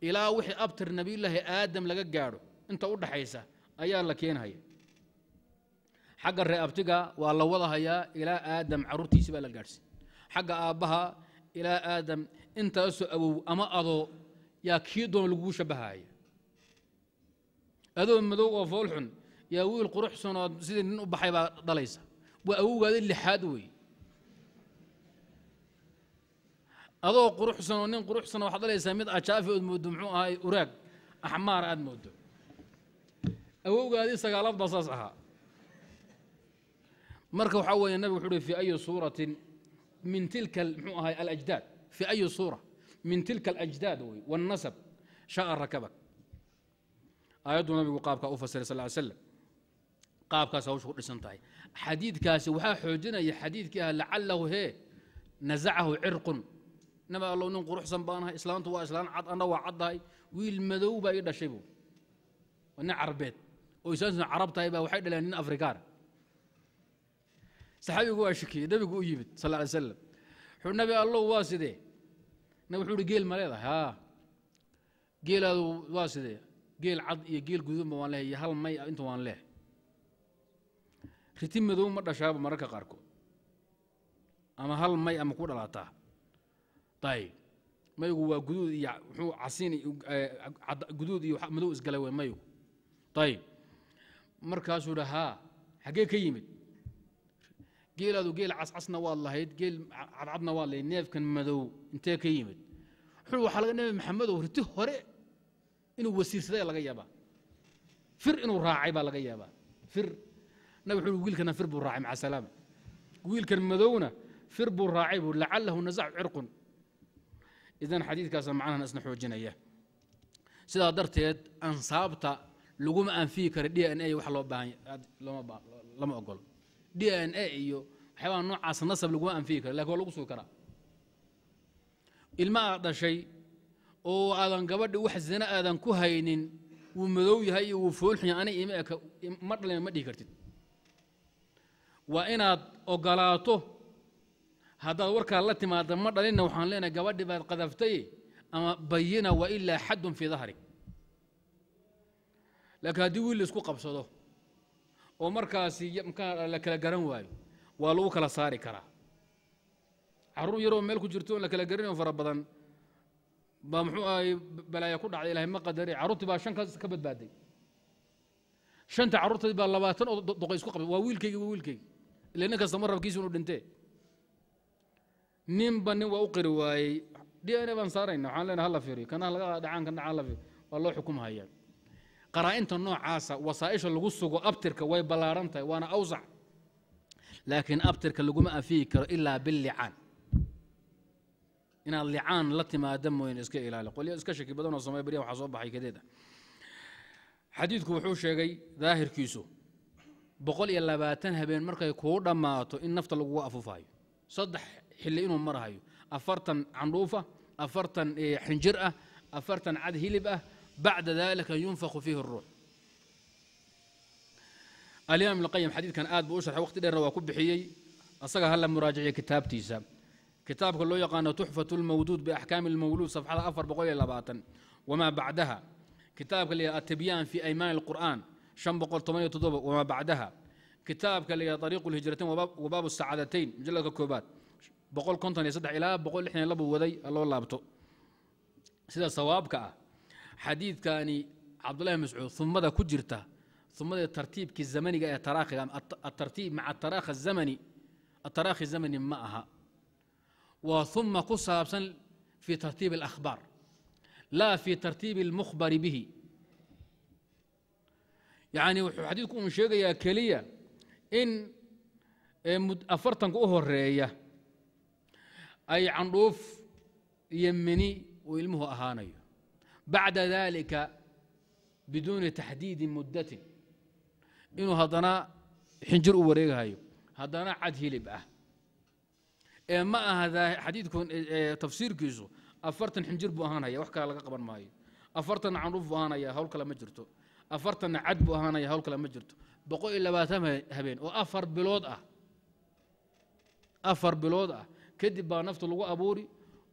ilaa wixii abtir nebiyulaahi aadam laga gaadho inta u dhaxaysa ayaa la keenhaya xagga ree abtiga waa la wadahayaa ilaa aadam carruurtiisi baa la gaadhsin xagga aabbaha ilaa aadam intaasoo awow ama adoo yaa kii doon lagugu shabbahaya adoo madow oo foolxun yaa wiil quruxsanoo sidii nin u baxay baa dhalaysa waa awowgaada lixaad wey adoo quruxsan oo nin quruxsan waxaad dhalaysaa mid ajaafi ood mooddo muxuu ahaay uraag axmaar aad moodo awowgaadii sagaalaad baa saas ahaa marka waxaa weeye nabig wuxuu uhi fii ayi suuratin min tilka muxuu ahaay alajdaad fii ayi suura min tilka alajdaad wey wاnnasab shaa rakabak aayaddu nabigu qaabkaa u fasiray sal ly slam qaabkaas hawsha ku dhisan tahay xadiidkaasi waxaa xoojinaya xadiidkii ah lacalahu hee nasacahu cirqun naba allow nin quruxsan baanahay islaantu waa islaan cad anna waa caddahay wiil madow baa ii dhashay buu waa nin carbeed oo islaantuna carab tahay baa waxay dhaleen nin afrikaan saxaabigu waa shikiyey nebigu u yimid sal alay slam wuxuu nabi allow waa sidee nabi wuxuu ihi geel ma leedahay haa geelaadu waa sidee geel cad iyo geel gududanba waan leehay iyo hal may inta waan leehay riti madow ma dhashaaba mararka qaarkood ama hal may ama ku dhalaataa ayb maygu waa guduud iyo wuxuu casinguduud iyo eh, madow isgala wey maygu ayib markaasuu dha haa xaggee ka yimid geelaadu geel cascasna waad lahayd geel cadcadna waad lahayd neefkan madow intee ka yimid wuxuu waxaa laga nebi maxamedow riti hore inuu wasiirsaday laga yaabaa fir inuu raacay baa laga yaabaa fir nabig wuxuu wiilkana fir buu raacay maca salaama wiilkan madowna fir buu raacay buu lacalahu nasac cirqun idan xadiidkaasna macnahan isna xoojinaya sidaa darteed ansaabta laguma anfiyi kara d n a wax loo baahanlama ogolo d n a iyo waxyaabaha noocaas nasab laguma anfiyi kara lakin waa lagu sugi karaa ilma aad dhashay oo aadan gabadhi wax zina aadan ku haynin wuu madow yahay iyo wuu foolxunya ani ima dhali ma dhihi kartid waa inaad ogolaato haddaad warkaa la timaada ma dhalina waxaan leenahay gabadhii baad qadaftay ama bayina wailaa xadun fii dahri laakiin haddii wiil laisku qabsado oo markaasi la kala garan waayo waa lagu kala saari karaa caruur yaroo meel ku jirto oon la kala garinoo fara badan baa muxuu ahay balaaya ku dhacday ilahay ma qadari carruurtii baa shan kaas ka badbaaday shanta carruurtadii baa labaatan oo doqo isku qabtay waa wiilkaygi waa wiilkaygi ila nin kastama rabkiisu inu dhintee ninba nin waa u qiri waayey d n a baan saarayna waxaan leenahay halla fiiriyo kana laga dhacaan kan dhacaan la waa loo xukumhayaa qaraa'inta noocaasa wasaa'isha lagu sugo abtirka way ballaaran tahay waana awsac laakiin abtirka laguma afihi karo ilaa billicaan inaad licaan la timaada mooyne iska ilaali qolyo iska shaki badanoo sameya baryahan waxaa soo baxay kadeed xadiidku wuxuu sheegay daahirkiisu boqol iyo labaatan habeen markay kuu dhammaato in nafta lagugu afuufayo saddex xilli inuu marhayo afartan candhuufa afartan eh, xinjir ah afartan cad hilib ah bacda dalika yunfaku fiihi ruux alimaam ibnqayim xadiidkan aad buu u sharxay waqti dheerna waa ku bixiyey asaga hala muraajiciya kitaabtiisa kitaabka loo yaqaano tuxfat lmawduud biaxkaami lmawluud safxada afar boqol iyo labaatan wamaa bacdaha kitaabka la yidhaha atabyan fi aymaani alqur'aan wamaa bacdaha kitaabka la ariiqu hijratain wabaabu sacaadatayn mujaladka koobaad ilaa bu waday loo laabto sida sawaabka ah xadiidkani cabdulahi mascuud umada ku jirta umada tartiibkii zamaniga ee taraakiga atartiib maca ataraakhi zamani ma aha waa uma ku saabsan fii tartiibi اlakhbaar laa fii tartiibi اlmukhbari bihi yani wuxuu xadiidku uun sheegayaa keliya in afartanka u horeeya ay candhuuf iyo meni uu ilmuhu ahaanayo bacda dalika biduuni taxdiidi muddatin inuu haddana xinjir u wareegahayo haddana cad hilib ah ee ma aha xadiidku tafsiirkiisu afartan xinjir buu ahaanaya wax kale laga qaban maayo afartanna candhuuf buu ahaanaya hawl kale ma jirto afartanna cad buu ahaanaya hawl kale ma jirto boqol iyo labaatan habeen oo afar bilood ah afar bilood ah kadib baa nafta lagu abuuri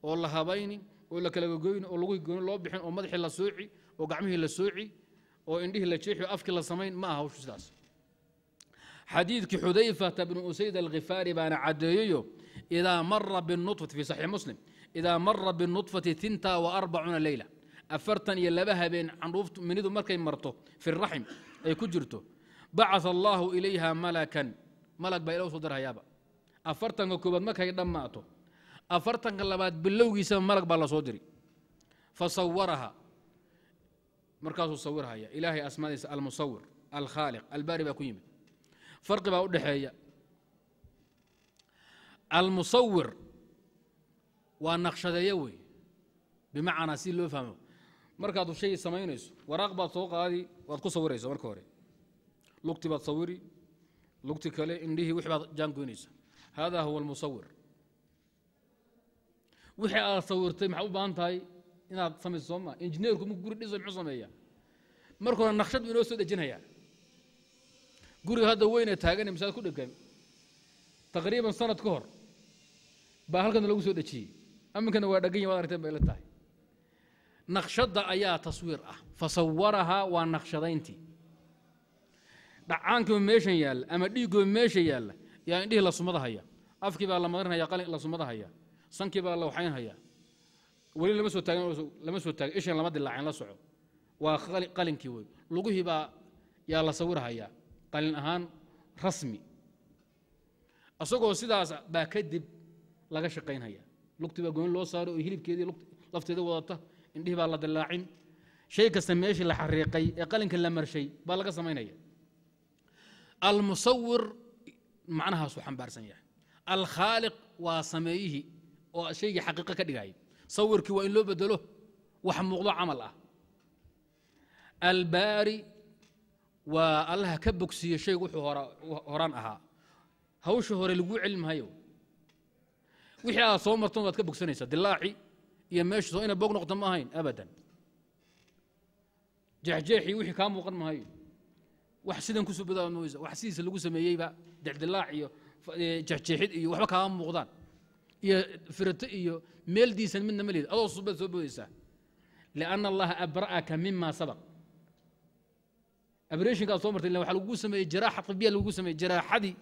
oo la habayni oo la kala gogoyni oo lagu gooni loo bixin oo madaxii la sooci oo gacmihii la sooci oo indhihii la jeexi oo afkii la samayn ma aha hawshu sidaas xadiidkii xudayfata bnu usayd alkhifaari baana caddeeyeyo idaa mara binutfati fii saxiix muslim idaa mara binutfati tinta wa arbacuuna leyla afartan iyo laba habeen candhuuft minidu markay marto fi raxim ay ku jirto bacaa allaahu ilayha malakan malag baa ila u soo dirhayaaba afartanka koobaad markay dhammaato afartanka labaad bilowgiisaba malag baa lasoo soo diri fa sawaraha markaasuu sawirhaya ilaahay asmaadiisa almusawir alkhaaliq albaari baa ku yimid farqi baa u dhexeeya almusawir waa naqshadeeyo wey bimacnaa si loo fahmo markaad shay samaynayso waraaq baad soo qaadi waad ku sawiraysa marka hore lugti baad sawiri lugti kale indhihii wix baad jaangoynaysa haadaa huwa almusawir wixii aad sawirtay maxaa u baahan tahay inaad samayso sooma injineerku marku guri dhiso muxuu sameeyaa marka hore naqshad buu inoo soo dejinayaa guriga hadda weyna taagan misaad ku dhegan taqriiban sanad ka hor baa halkan lagu soo dejiyey aminkana waa dhaganya waad aragteen bay la tahay naqshadda ayaa taswiir ah fa sawarahaa waa naqshadayntii dhacaankiioo meeshan yaalla ama dhiiggoo meesha yaalla yaa indhihii la sumada haya afkii baa la madarinhaya qalin la sumada haya sankii baa la waxayn haya weli lama soo taaglama soo taagin ishan lama dilaaceen la soco waa qalinkii wey lugihii baa yaa la sawirhayaa qalin ahaan rasmi asagoo sidaas baa kadib laga shaqaynhaya lugtii baa gooni loo saaro oo hilibkeedii lafteeda wadata indhihii baa la dilaacin shay kasta meeshii la xariiqay ee qalinka la marshay baa laga samaynaya almusawir macnahaasuu xambaarsan yahay alkhaaliq waa sameeyihii oo shaygii xaqiiqo ka dhigayay sawirkii waa in loo bedelo wax muuqdo camal ah albaari waa allaha ka bogsiiye shaygu wuxuu horaan ahaa hawsha hore lagu celin maayo wixii aad soo martoon waad ka bogsanaysaa dilaaci iyo meeshuus waa ina boog noqoto ma ahayn abadan jeexjeexii wixii kaa muuqan mahayo wax sidan ku subada mayso wax sidiisa lagu sameeyeyba dicdilaac iyo jeexjeexid iyo waxba kaaga muuqdaan iyo firato iyo meel diisan midna ma adoo subad soo boodaysaa lianna allaha abra'aka mima sabaq abreshinkaad soo martay waxa lagugu sameeyey jiraaxa tibiya lagugu sameeyey jiraaxadii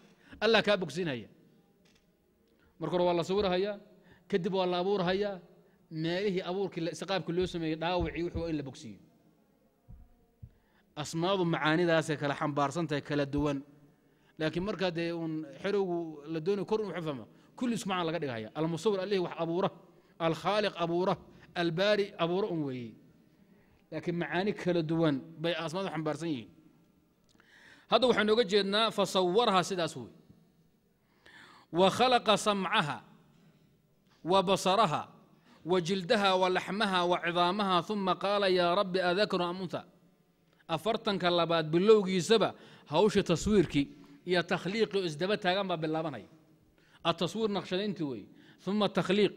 allah kaa bogsiinaya marka hore waa la sawirhayaa kadib waa la abuurhayaa meelihii abuurkii isqaabka loo sameeyey dhaawacii wuxuu in la bogsiiyo asmaadu macaanidaasay kala xambaarsantahay kala duwan laakiin markaa dee uun xerowgu la doonayo kor un fahma kulli isku macaan laga dhigahaya almusawir allihii wax abuura alkhaaliq abuura albaari abuura un weeye laakiin macaani kala duwan bay asmaadu xambaarsan yihiin hadda waxaynu oga jeednaa fasawaraha sidaas wey wa khalaqa samcaha wa basaraha wa wa jildaha laxmaha wa cidaamaha uma qaala yaa rabbi adakru am unha afartanka labaad bilowgiisaba hawshii taswiirkii iyo takhliiqii isdaba taagan baa bilaabanaya ataswiir naqshadayntii weeye uma takhliiq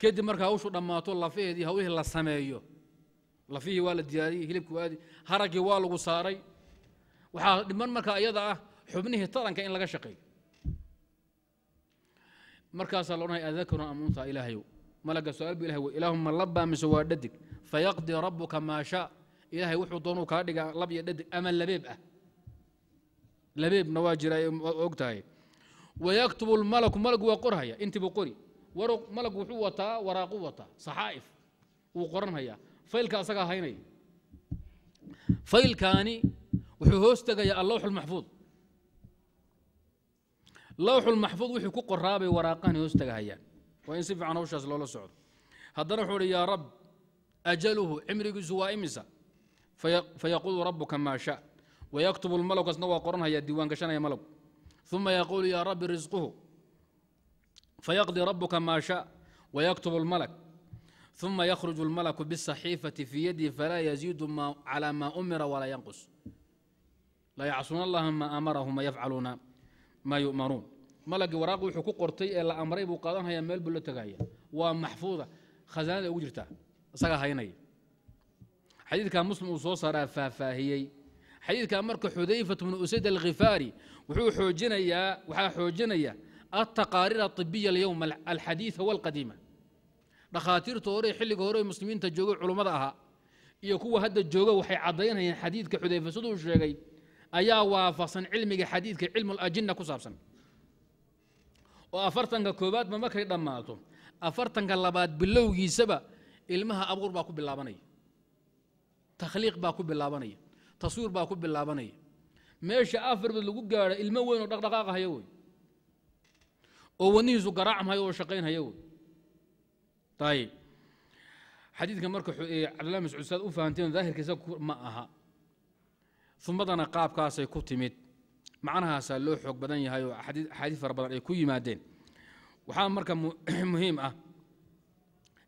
kadib marka hawshu dhammaato lafaheedii hawihii la sameeyo lafihii waa la diyaariyey hilibki waadi haraggii waa lagu saaray waxaa dhiman marka iyada ah xubnihii taranka in laga shaqeeyo markaasaa laodhanaya adakirun am untaa ilaahayow malagga su-aal bu ilahay wey ilaahuma labbaa mise waa dhadig fayaqdi rabbuka maa shaa ilaahay wuxuu doonuu kaa dhigaa lab iyo dhadig ama labeeb ah labeebna waa jira ogtahay wayaktubu lmalaku malagu waa qorhaya intiibuu qori waraq malagu wuxuu wataa waraaquu wataa saxaa'if wuu qoranhayaa faylka asagaa haynaya faylkaani wuxuu hoos tegayaa allowxulmaxfuud lawxulmaxfuud wuxuu ku qoraabay waraaqahan hoostagahayaan waa in si fiican hawshaas loola socdo haddana wuxuu uhi yaa rab ajaluhu cimrigiisu waa imisa fayaquulu rabuka maa sha wayaktubu almalowkaasna waa qoranhaya diiwaangashanaya malog uma yaquulu yaa rabbi risquhu fayaqdii rabuka maa sha wayaktubu almalak uma yakhruju almalaku biاsaxiifati fii yadii falaa yaziidu calaa maa umira walaa yanqus la yacsuuna allaha maa amarahum wayafcaluuna maa yumaruun malagii waraaq wuxuu ku qortay ee la amray buu qaadanhayaa meel buu la tagaya waa maxfuuda khasaanada ugu jirtaa isagaa haynaya xadiidkaa muslim uu soo saaraa faahfaahiyey xadiidkaa marka xudayfat bnu usayd alkhifaari wuxuu xoojinayaa waxaa xoojinaya altaqaariir aibiya alyowm alxadiida walqadiima dhakhaatiirta hore xilliga hore muslimiinta joogay culummada ahaa iyo kuwa hadda jooga waxay caddaynayaan xadiidka xudayfa siduu sheegay ayaa waafaqsan cilmiga xadiidka cilmulajinna ku saabsan oo afartanka koowaadba markay dhammaato afartanka labaad bilowgiisaba ilmaha abuur baa ku bilaabanaya takhliiq baa ku bilaabanaya taswiir baa ku bilaabanaya meesha afarbad lagu gaaro ilmo weyn oo dhaqdhaqaaqahaya wey oo wadnihiisu garaacmhayo oo shaqaynhaya wey ayib xadiidka marka cabdullah mascuud saad u fahanteen daahirkiisa ma aha umadana qaabkaasay ku timid macnahaasaa loo xoog badan yahay oo axaadii fara badan ay ku yimaadeen waxaa marka muhiim ah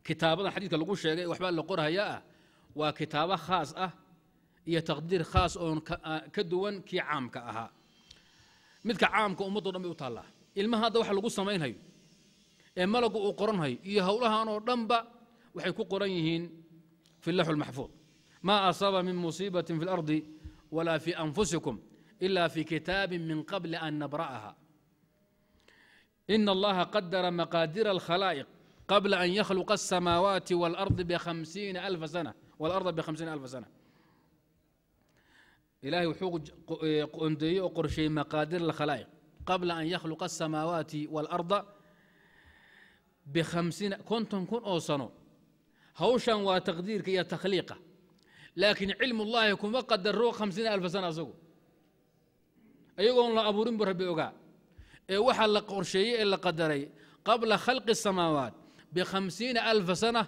kitaabada xadiidka lagu sheegay waxbaa la qorhayaa ah waa kitaabo khaas ah iyo taqdiir khaas oon ah, ka duwan kii caamka ahaa midka caamka ummaddo dhan bay u taallaa ilmaha hadda waxa lagu samaynhayo ee malaggu uu qoranhayo iyo howlahan oo dhanba waxay ku qoran yihiin fi laxu lmaxfuud maa asaaba min musiibatin fi lardi walaa fii anfusikum ila fii kitaabin min qabli an nabra'aha ina allaha qadara maqaadira alkhalaa'iq qabla an yakhluqa asamaawaati walarda bhamsiina alfa sana walarda bkhamsiina alfa sana ilaahay wuxuu qondeeyey oo qorsheeyey maqaadir alkhalaa'iq qabla an yakhluqa asamaawaati waalarda bkhamsiina konton kun oo sano hawshan waa taqdiirka iyo takhliiqa laakiin cilmu ullaahi kuma qadaro hamsiina alfa sana asagu ayagoon la abuurin abuurinbu rabbi ogaa ee waxaa la qorsheeyey ee la qadaray qabla khalqi اsamaawaat bikhamsiina alfa sana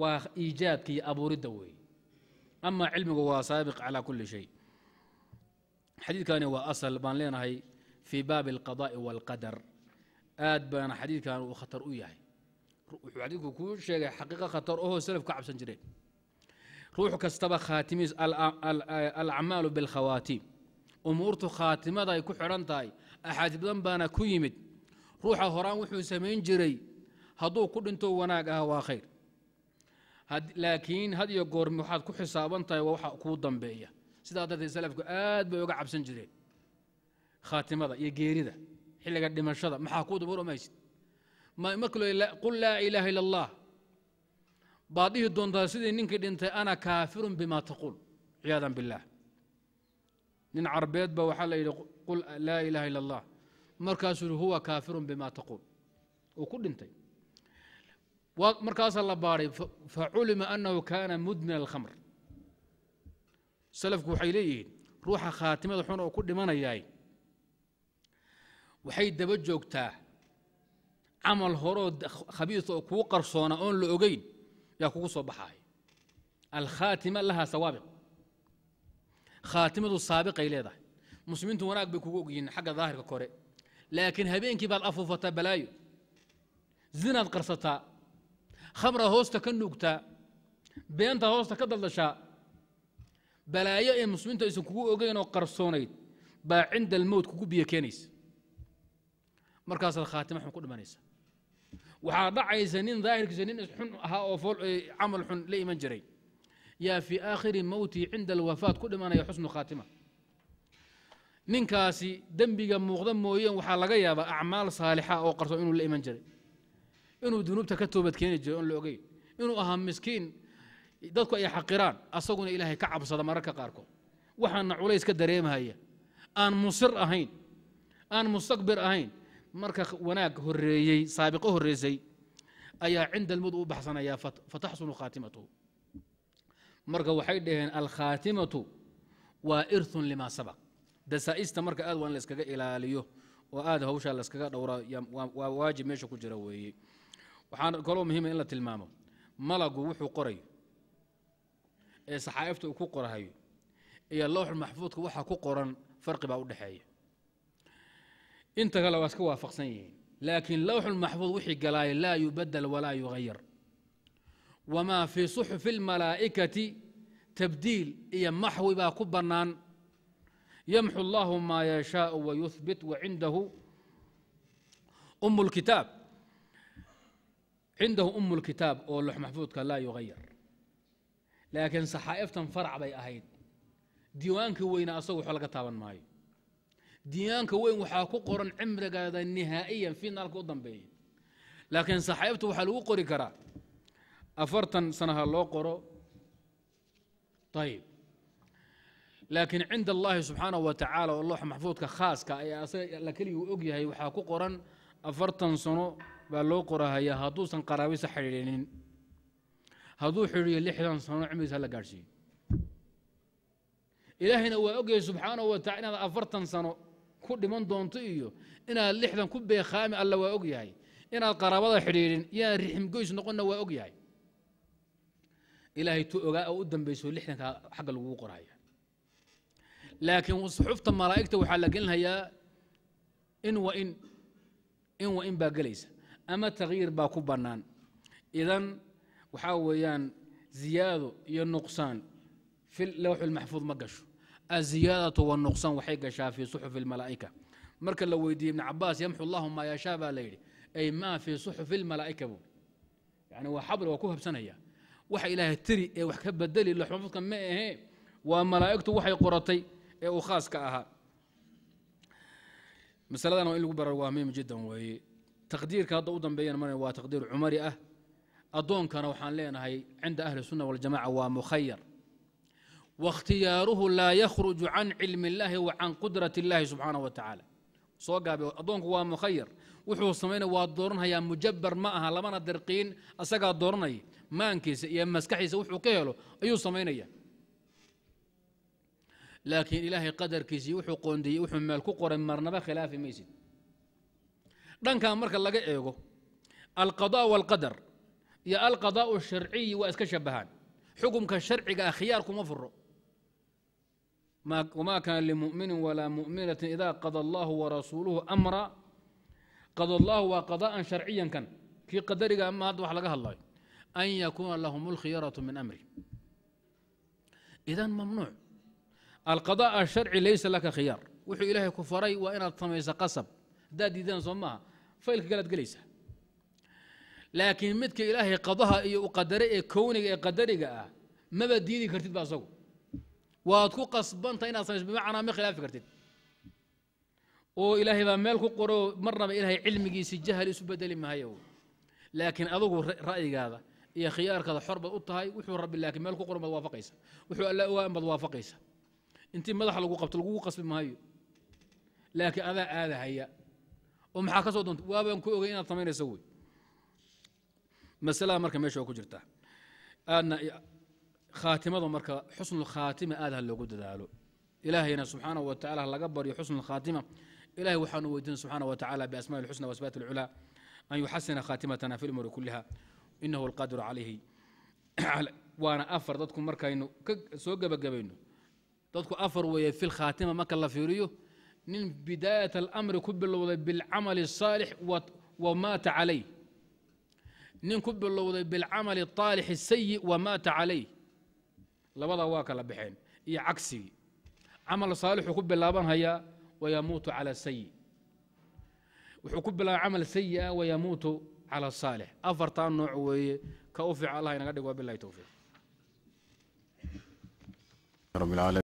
waa iijaadkii abuuridda weeye ama cilmigu waa saabiq calaa kuli shay xadiidkani waa asal baan leenahay fii baabi alqadaa'i waalqadar aad baana xadiidkan uu khatar u yahay wuxuu xadiidku kuu sheegay xaqiiqo khatar ohoo salaf ka cabsan jireen ruux kastaba khaatimiis eh, alacmaalu bilkhawaatiim umuurtu khaatimada ay ku xidhan tahay axaadiis badan baana ku yimid ruuxa horaan wuxuu samayn jiray hadduu ku dhinto wanaag ah waa khayr laakiin had iyo goormi waxaad ku xisaaban tahay waa waxa kuu dambeeya sidaa darteed salafku aad bay uga cabsan jireen khaatimada iyo geerida xilliga dhimashada maxaa kuu dabuur umaysid marka qul laa ilaaha ila allah baad dhihi doontaa sidii ninkii dhintay ana kaafirun bima taquul ciyaadan billaah nin carbeed ba waxaa la yidhi qul laa ilaha ila allah markaasuu yidhi huwa kaafirun bima taquul uu ku dhintay markaasaa la fa culima annahu kaana mudmina alkhamr salafku waxay leeyihiin ruuxa khaatimada xun oo ku dhimanayaay waxay daba joogtaa camal horoo khabiis oo kuu qarsoona oon la ogeyn yaa kugu soo baxaaya alkhaatima lahaa sawaabiq khaatimadu saabiqay leedahay muslimiintu wanaag bay kugu ogyihiin xagga daahirka kore laakiin habeenkii baad afuufataa balaayo zinaad qarsataa khamra hoosta ka nuugtaa beenta hoosta ka daldashaa balaayo ee muslimiintu aysan kugu ogeyn oo qarsoonayd baa cinda almowd kugu biyo keenaysa markaasaad khaatima xun ku dhimanaysa waxaa dhacaysa nin daahirkiisa nin isxun ahaa oo eh, camal xun la iman jiray yaa fii aakhiri mowtii cinda alwafaat ku dhimanaya xusnu khaatima ninkaasi dembiga muuqda mooyeen waxaa laga yaabaa acmaal saalixa oo qarsoon inuu la iman jiray inuu dunuubta ka toobad keeni jiro on la ogeyn inuu ahaa miskiin dadku ay xaqiraan asaguna ilaahay ka cabsada mararka qaarkood waxaana culays ka dareemaya aan musir ahayn aan mustakbir ahayn marka wanaag horeeyey saabiqo horeysay ayaa cinda almowd u baxsanaya fataxsunu khaatimatuhu marka waxay dhaheen alkhaatimatu waa irun limaa sabaq dasaa'ista marka aad waan in layskaga ilaaliyo oo aad hawshaa layskaga dhowra waa waajib meesha ku jira weeye waxaa kaloo muhiima ah in la tilmaamo malagu wuxuu qoray ee saxaa'ifta uu ku qorahayo iyo lowxul maxfuudka waxaa ku qoran farqi baa u dhexeeya inta kale waa iska waafaqsan yihiin laakiin lowxulmaxfuud wixii galaaye laa yubadel walaa yuhayar wamaa fii suxufi اlmalaa'ikati tabdiil iyo maxwi baa ku bannaan yamxu اllahu maa yashaau wayuhbit wacindahu um lkitaab cindahu um oo lox maxfuudka laa yuhayar laakiin saxaa'iftan farac bay ahayd diiwaankii weyna asagu waxba laga taaban maayo diihaanka weyn waxaa ku qoran cimrigaada nihaaiyan fiidna u dambeeya laakiin saxaabta waxaa lagu qori karaa afartan sana ha loo qoro ayib laakiin cinda allaahi subxaanahu wa tacaala oo loox maxfuudka khaaska ah ayaa asaga la keliguu og yahay waxaa ku qoran afartan sano baa loo qorahaya hadduusan qaraabisa xidhiidhinin hadduu xidhiiyo lixdan sano cimrigiis ha la gaadhsiiyo ilaahayna waa ogyahay subxaanahu wa tacala inaad afartan sano ku dhiman doonto iyo inaad lixdan ku beekhaami alla waa og yahay inaad qaraabada xidhiidhin yaan riximgoys noqonna waa ogyahay ilaahay tu ogaa oo u dambayso lixdankaa xagga laguu qoraya laakiin suxufta malaa'igta waxaa la gelinhayaa in wa in in wa in baa gelaysa ama takyiir baa ku bannaan idan waxaa weeyaan ziyaado iyo nuqsaan fi lawxulmaxfuud ma gasho aziyaadatu wnuqsaan waxay gashaa fii suxufi اlmalaa'ika marka la weydiiyey ibn cabaas yamxu allahu maa yashaa baa la yidhi ay maa fii suxufi اlmalaa'ika buu yani waa xabl waa ku habsanaya waxa ilaahay tiri ee wax ka bedeli laxmafudka ma ahee waa malaa'igtu waxay qoratay ee uu khaaska ahaa masaladan in lagu barar waa muhim jiddan weeye taqdiirka hadda u dambeeyan marn waa taqdiir cumari ah addoonkana waxaan leenahay cinda ahli sunna waljamaca waa mukhayar waikhtiyaaruhu laa yakhruju can cilmi اllaahi wa can qudrat اllaahi subxaana wa tacaala soo gaabi addoonku waa mukhayar wuxuu samaynaya waa dooranhayaa mujabar ma aha lamana dirqiin asagaa dooranaya maankiisa iyo maskaxiisa wuxuu ka helo ayuu samaynaya laakiin ilaahay qadarkiisii wuxuu qoondiyey wuxuu meel ku qoray marnaba khilaafi maysid dhankan marka laga eego alqada walqadar iyo alqadaau sharciyi waa iska shabahaan xukumka sharciga ah khiyaar kuma furo wma kana lmumini walaa muminati ida qada allahu warasuuluhu amra qada allahu waa qadaan sharciyankan kii qadariga ama hadda wax laga hadlayo an yakuuna lahum اlkhiyaratu min amri idan mamnuuc alqada asharci laysa laka khiyaar wuxuu ilaahay ku faray waa inaad samaysa qasab haddaad diidaan soo maaha faylka galaad gelaysa laakiin midka ilaahay qadaha iyo u qadare ee kowniga ee qadariga ah maba diidi kartid ba asagu waad ku qasbanta inaad samayso bimacnaa ma khilaafi kartid oo ilaahay baa meel ku qoro marnaba ilaahay cilmigiisi jahal isu bedeli maayo laakiin adugu ra'yigaada iyo khiyaarkaada xor baad u tahay wuxuu rabbi laakiin meel ku qoran baad waafaqaysa wuxuu alla ogaa baad waafaqaysa intii madaxa lagu qabto lagugu qasbi maayo laakiin adaa aadahaya oo maxaa ka soo doonta waabaan ku ogay inaad samaynayso wey masalada marka meesha oo ku jirta aadna khaatimada marka xusnulkhaatima aad ha loogu dadaalo ilaahayna subxaana wa tacala ha laga baryo xusnulkhaatima ilahay waxaanu weydiin subxaana wa tacala biasmaai lxusna wasbaat alculaa an yuxasina khaatimatana fi lumuuri kulliha inahu alqadiru calayhi waana afar dadku markaynu soo gebagabayno dadku afar weeye fi lkhaatima marka la fiiriyo nin bidaayat alamri ku bilowday bilcamali asaalix wa maata calayh nin ku bilowday bilcamali aalix sayi wa maata calayh labadaa waa kala baxeen iyo cagsigii camal saalixuu ku bilaabanhayaa wayamuutu cala sayi wuxuu ku bilaaba camal sayi'a ah, wayamuutu cala saalix afartaa nooc weeye ka u fiica allah inaga dhig waa bilahi towfiiq